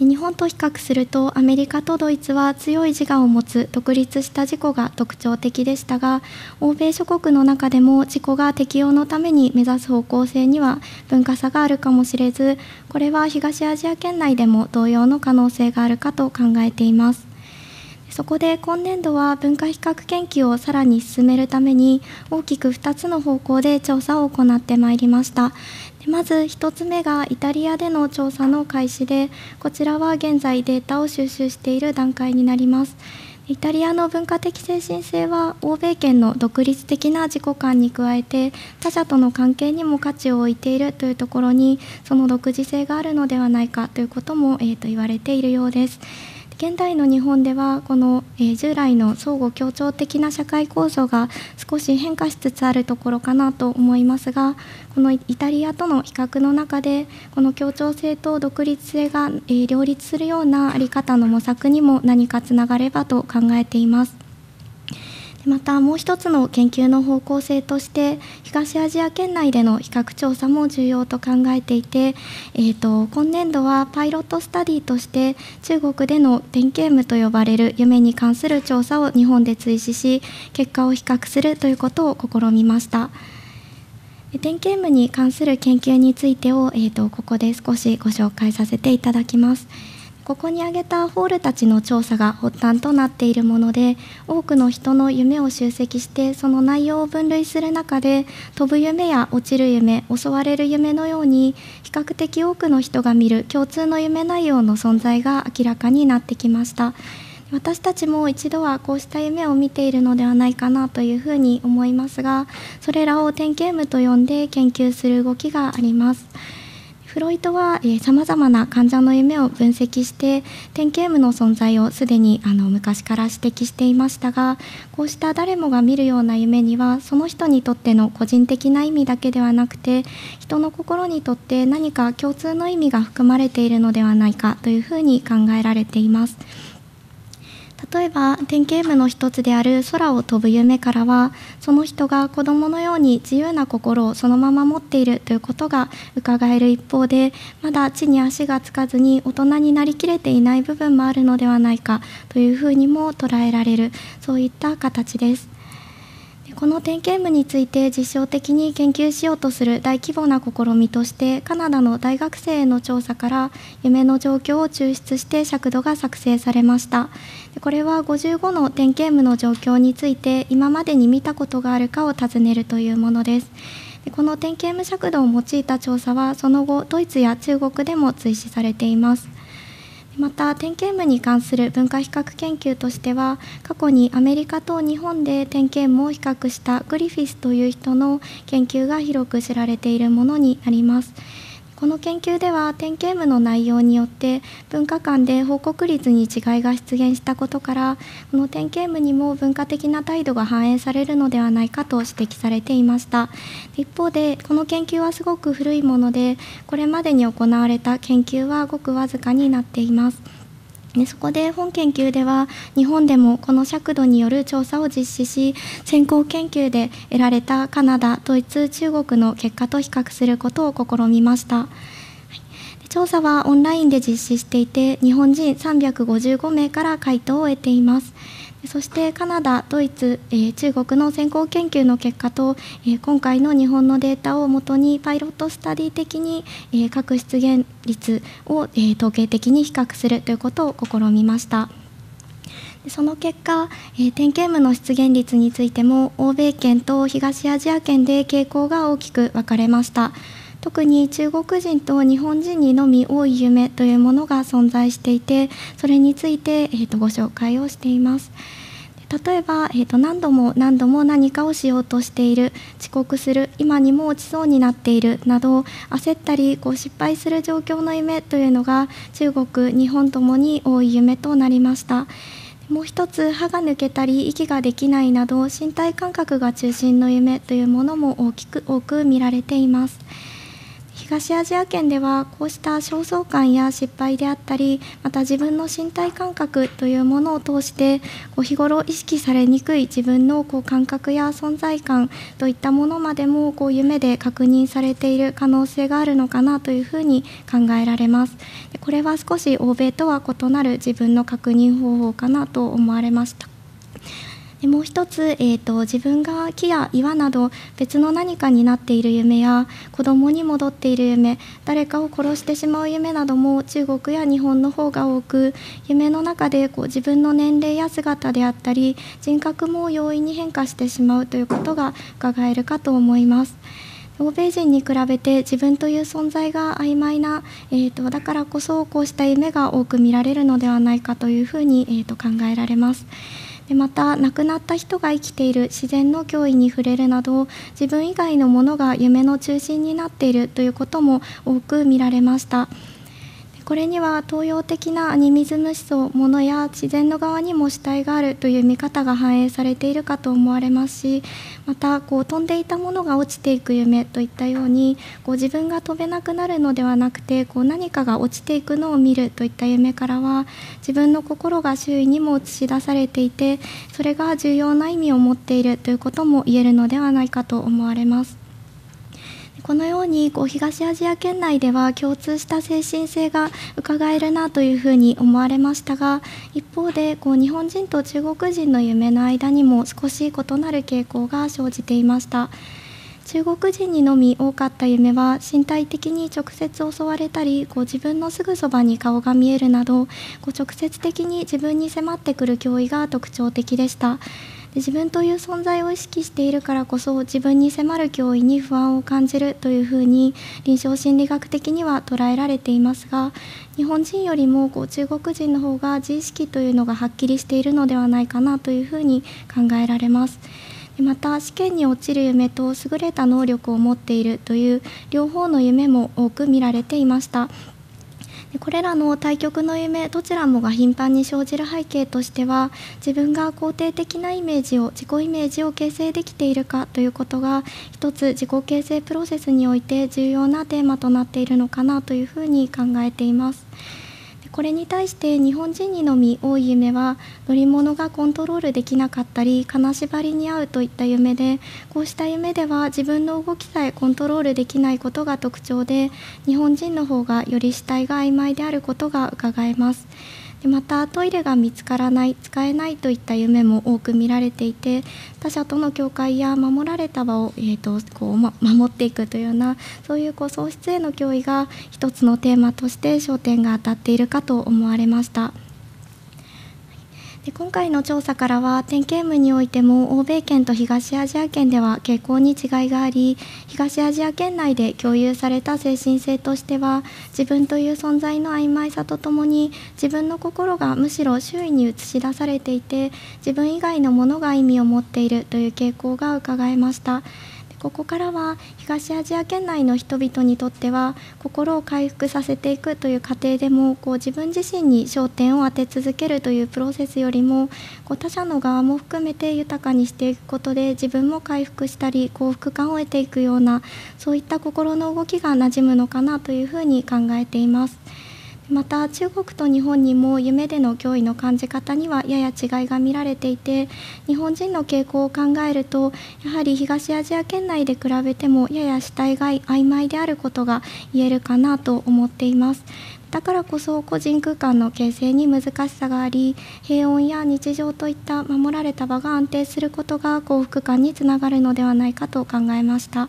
日本と比較するとアメリカとドイツは強い自我を持つ独立した自己が特徴的でしたが欧米諸国の中でも自己が適用のために目指す方向性には文化差があるかもしれずこれは東アジア圏内でも同様の可能性があるかと考えています。そこで今年度は文化比較研究をさらに進めるために大きく2つの方向で調査を行ってまいりました。まず1つ目がイタリアでの調査の開始でこちらは現在データを収集している段階になりますイタリアの文化的精神性は欧米圏の独立的な自己観に加えて他者との関係にも価値を置いているというところにその独自性があるのではないかということも、えー、と言われているようです。現代の日本ではこの、え従来の相互協調的な社会構造が少し変化しつつあるところかなと思いますがこのイタリアとの比較の中でこの協調性と独立性が、え両立するような在り方の模索にも何かつながればと考えています。またもう一つの研究の方向性として東アジア圏内での比較調査も重要と考えていて、えーと、今年度はパイロットスタディとして中国での点検務と呼ばれる夢に関する調査を日本で追試し結果を比較するということを試みました。点検務に関する研究についてを、えーとここで少しご紹介させていただきます。ここに挙げたホールたちの調査が発端となっているもので多くの人の夢を集積してその内容を分類する中で飛ぶ夢や落ちる夢襲われる夢のように比較的多くの人が見る共通の夢内容の存在が明らかになってきました。私たちも一度はこうした夢を見ているのではないかなというふうに思いますがそれらを点検夢と呼んで研究する動きがあります。フロイトはさまざまな患者の夢を分析して典型夢の存在をすでにあの昔から指摘していましたがこうした誰もが見るような夢にはその人にとっての個人的な意味だけではなくて人の心にとって何か共通の意味が含まれているのではないかというふうに考えられています。例えば典型部の一つである空を飛ぶ夢からはその人が子どものように自由な心をそのまま持っているということがうかがえる一方でまだ地に足がつかずに大人になりきれていない部分もあるのではないかというふうにも捉えられるそういった形です。この点検部について実証的に研究しようとする大規模な試みとしてカナダの大学生への調査から夢の状況を抽出して尺度が作成されましたこれは55の点検部の状況について今までに見たことがあるかを尋ねるというものですこの点検無尺度を用いた調査はその後ドイツや中国でも追試されていますまた点検部に関する文化比較研究としては過去にアメリカと日本で点検務を比較したグリフィスという人の研究が広く知られているものになります。この研究では点検部の内容によって文化間で報告率に違いが出現したことからこの点検部にも文化的な態度が反映されるのではないかと指摘されていました一方でこの研究はすごく古いものでこれまでに行われた研究はごくわずかになっていますでそこで本研究では日本でもこの尺度による調査を実施し先行研究で得られたカナダドイツ中国の結果と比較することを試みました。調査はオンラインで実施していて日本人355名から回答を得ていますそしてカナダ、ドイツ、えー、中国の先行研究の結果と、えー、今回の日本のデータをもとにパイロットスタディ的に、えー、各出現率を、え統計的に比較するということを試みました。その結果、え点検部の出現率についても欧米圏と東アジア圏で傾向が大きく分かれました。特に中国人と日本人にのみ多い夢というものが存在していてそれについて、えーと、ご紹介をしています。例えば、えーと何度も何度も何かをしようとしている遅刻する今にも落ちそうになっているなど焦ったりこう失敗する状況の夢というのが中国日本ともに多い夢となりましたもう一つ歯が抜けたり息ができないなど身体感覚が中心の夢というものも大きく多く見られています。東アジア圏ではこうした焦燥感や失敗であったりまた自分の身体感覚というものを通してこう日頃意識されにくい自分のこう感覚や存在感といったものまでもこう夢で確認されている可能性があるのかなというふうに考えられますでこれは少し欧米とは異なる自分の確認方法かなと思われましたでもう一つ、えーと、自分が木や岩など別の何かになっている夢や子供に戻っている夢誰かを殺してしまう夢なども中国や日本の方が多く夢の中でこう自分の年齢や姿であったり人格も容易に変化してしまうということが伺えるかと思います。欧米人に比べて自分という存在が曖昧な、えーと、だからこそこうした夢が多く見られるのではないかというふうに、えーと考えられます。でまた亡くなった人が生きている自然の脅威に触れるなど自分以外のものが夢の中心になっているということも多く見られました。これには東洋的なアニミズム思想ものや自然の側にも主体があるという見方が反映されているかと思われますしまたこう飛んでいたものが落ちていく夢といったようにこう自分が飛べなくなるのではなくてこう何かが落ちていくのを見るといった夢からは自分の心が周囲にも映し出されていてそれが重要な意味を持っているということも言えるのではないかと思われます。このようにこう東アジア圏内では共通した精神性がうかがえるなというふうに思われましたが一方でこう日本人と中国人の夢の間にも少し異なる傾向が生じていました。中国人にのみ多かった夢は身体的に直接襲われたりこう自分のすぐそばに顔が見えるなどこう直接的に自分に迫ってくる脅威が特徴的でした。自分という存在を意識しているからこそ自分に迫る脅威に不安を感じるというふうに臨床心理学的には捉えられていますが日本人よりもこう中国人の方が自意識というのがはっきりしているのではないかなというふうに考えられます。また試験に落ちる夢と優れた能力を持っているという両方の夢も多く見られていました。これらの対局の夢どちらもが頻繁に生じる背景としては自分が肯定的なイメージを自己イメージを形成できているかということが一つ自己形成プロセスにおいて重要なテーマとなっているのかなというふうに考えています。これに対して日本人にのみ多い夢は乗り物がコントロールできなかったり金縛りに遭うといった夢でこうした夢では自分の動きさえコントロールできないことが特徴で日本人の方がより死体が曖昧であることがうかがえます。でまたトイレが見つからない使えないといった夢も多く見られていて他者との境界や守られた場を、えーと、こう、ま、守っていくというようなそういうこう喪失への脅威が一つのテーマとして焦点が当たっているかと思われました。で今回の調査からは点検部においても欧米圏と東アジア圏では傾向に違いがあり東アジア圏内で共有された精神性としては自分という存在の曖昧さとともに自分の心がむしろ周囲に映し出されていて自分以外のものが意味を持っているという傾向がうかがえました。ここからは東アジア圏内の人々にとっては心を回復させていくという過程でもこう自分自身に焦点を当て続けるというプロセスよりもこう他者の側も含めて豊かにしていくことで自分も回復したり幸福感を得ていくようなそういった心の動きがなじむのかなというふうに考えています。また中国と日本にも夢での脅威の感じ方にはやや違いが見られていて日本人の傾向を考えるとやはり東アジア圏内で比べてもやや死体が曖昧であることが言えるかなと思っています。だからこそ個人空間の形成に難しさがあり平穏や日常といった守られた場が安定することが幸福感につながるのではないかと考えました。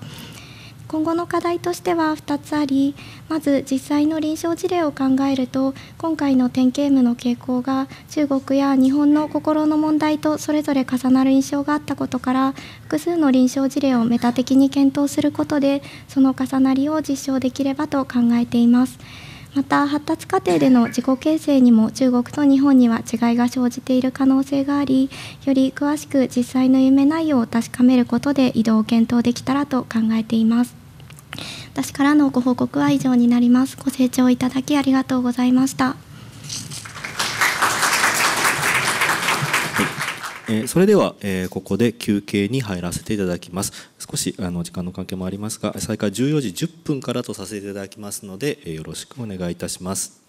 今後の課題としては2つありまず実際の臨床事例を考えると今回の典型務の傾向が中国や日本の心の問題とそれぞれ重なる印象があったことから複数の臨床事例をメタ的に検討することでその重なりを実証できればと考えています。また発達過程での自己形成にも中国と日本には違いが生じている可能性がありより詳しく実際の夢内容を確かめることで移動を検討できたらと考えています。私からのご報告は以上になりますご清聴いただきありがとうございましたえそれでは、えここで休憩に入らせていただきます少しあの時間の関係もありますが再開14時10分からとさせていただきますので、えよろしくお願いいたします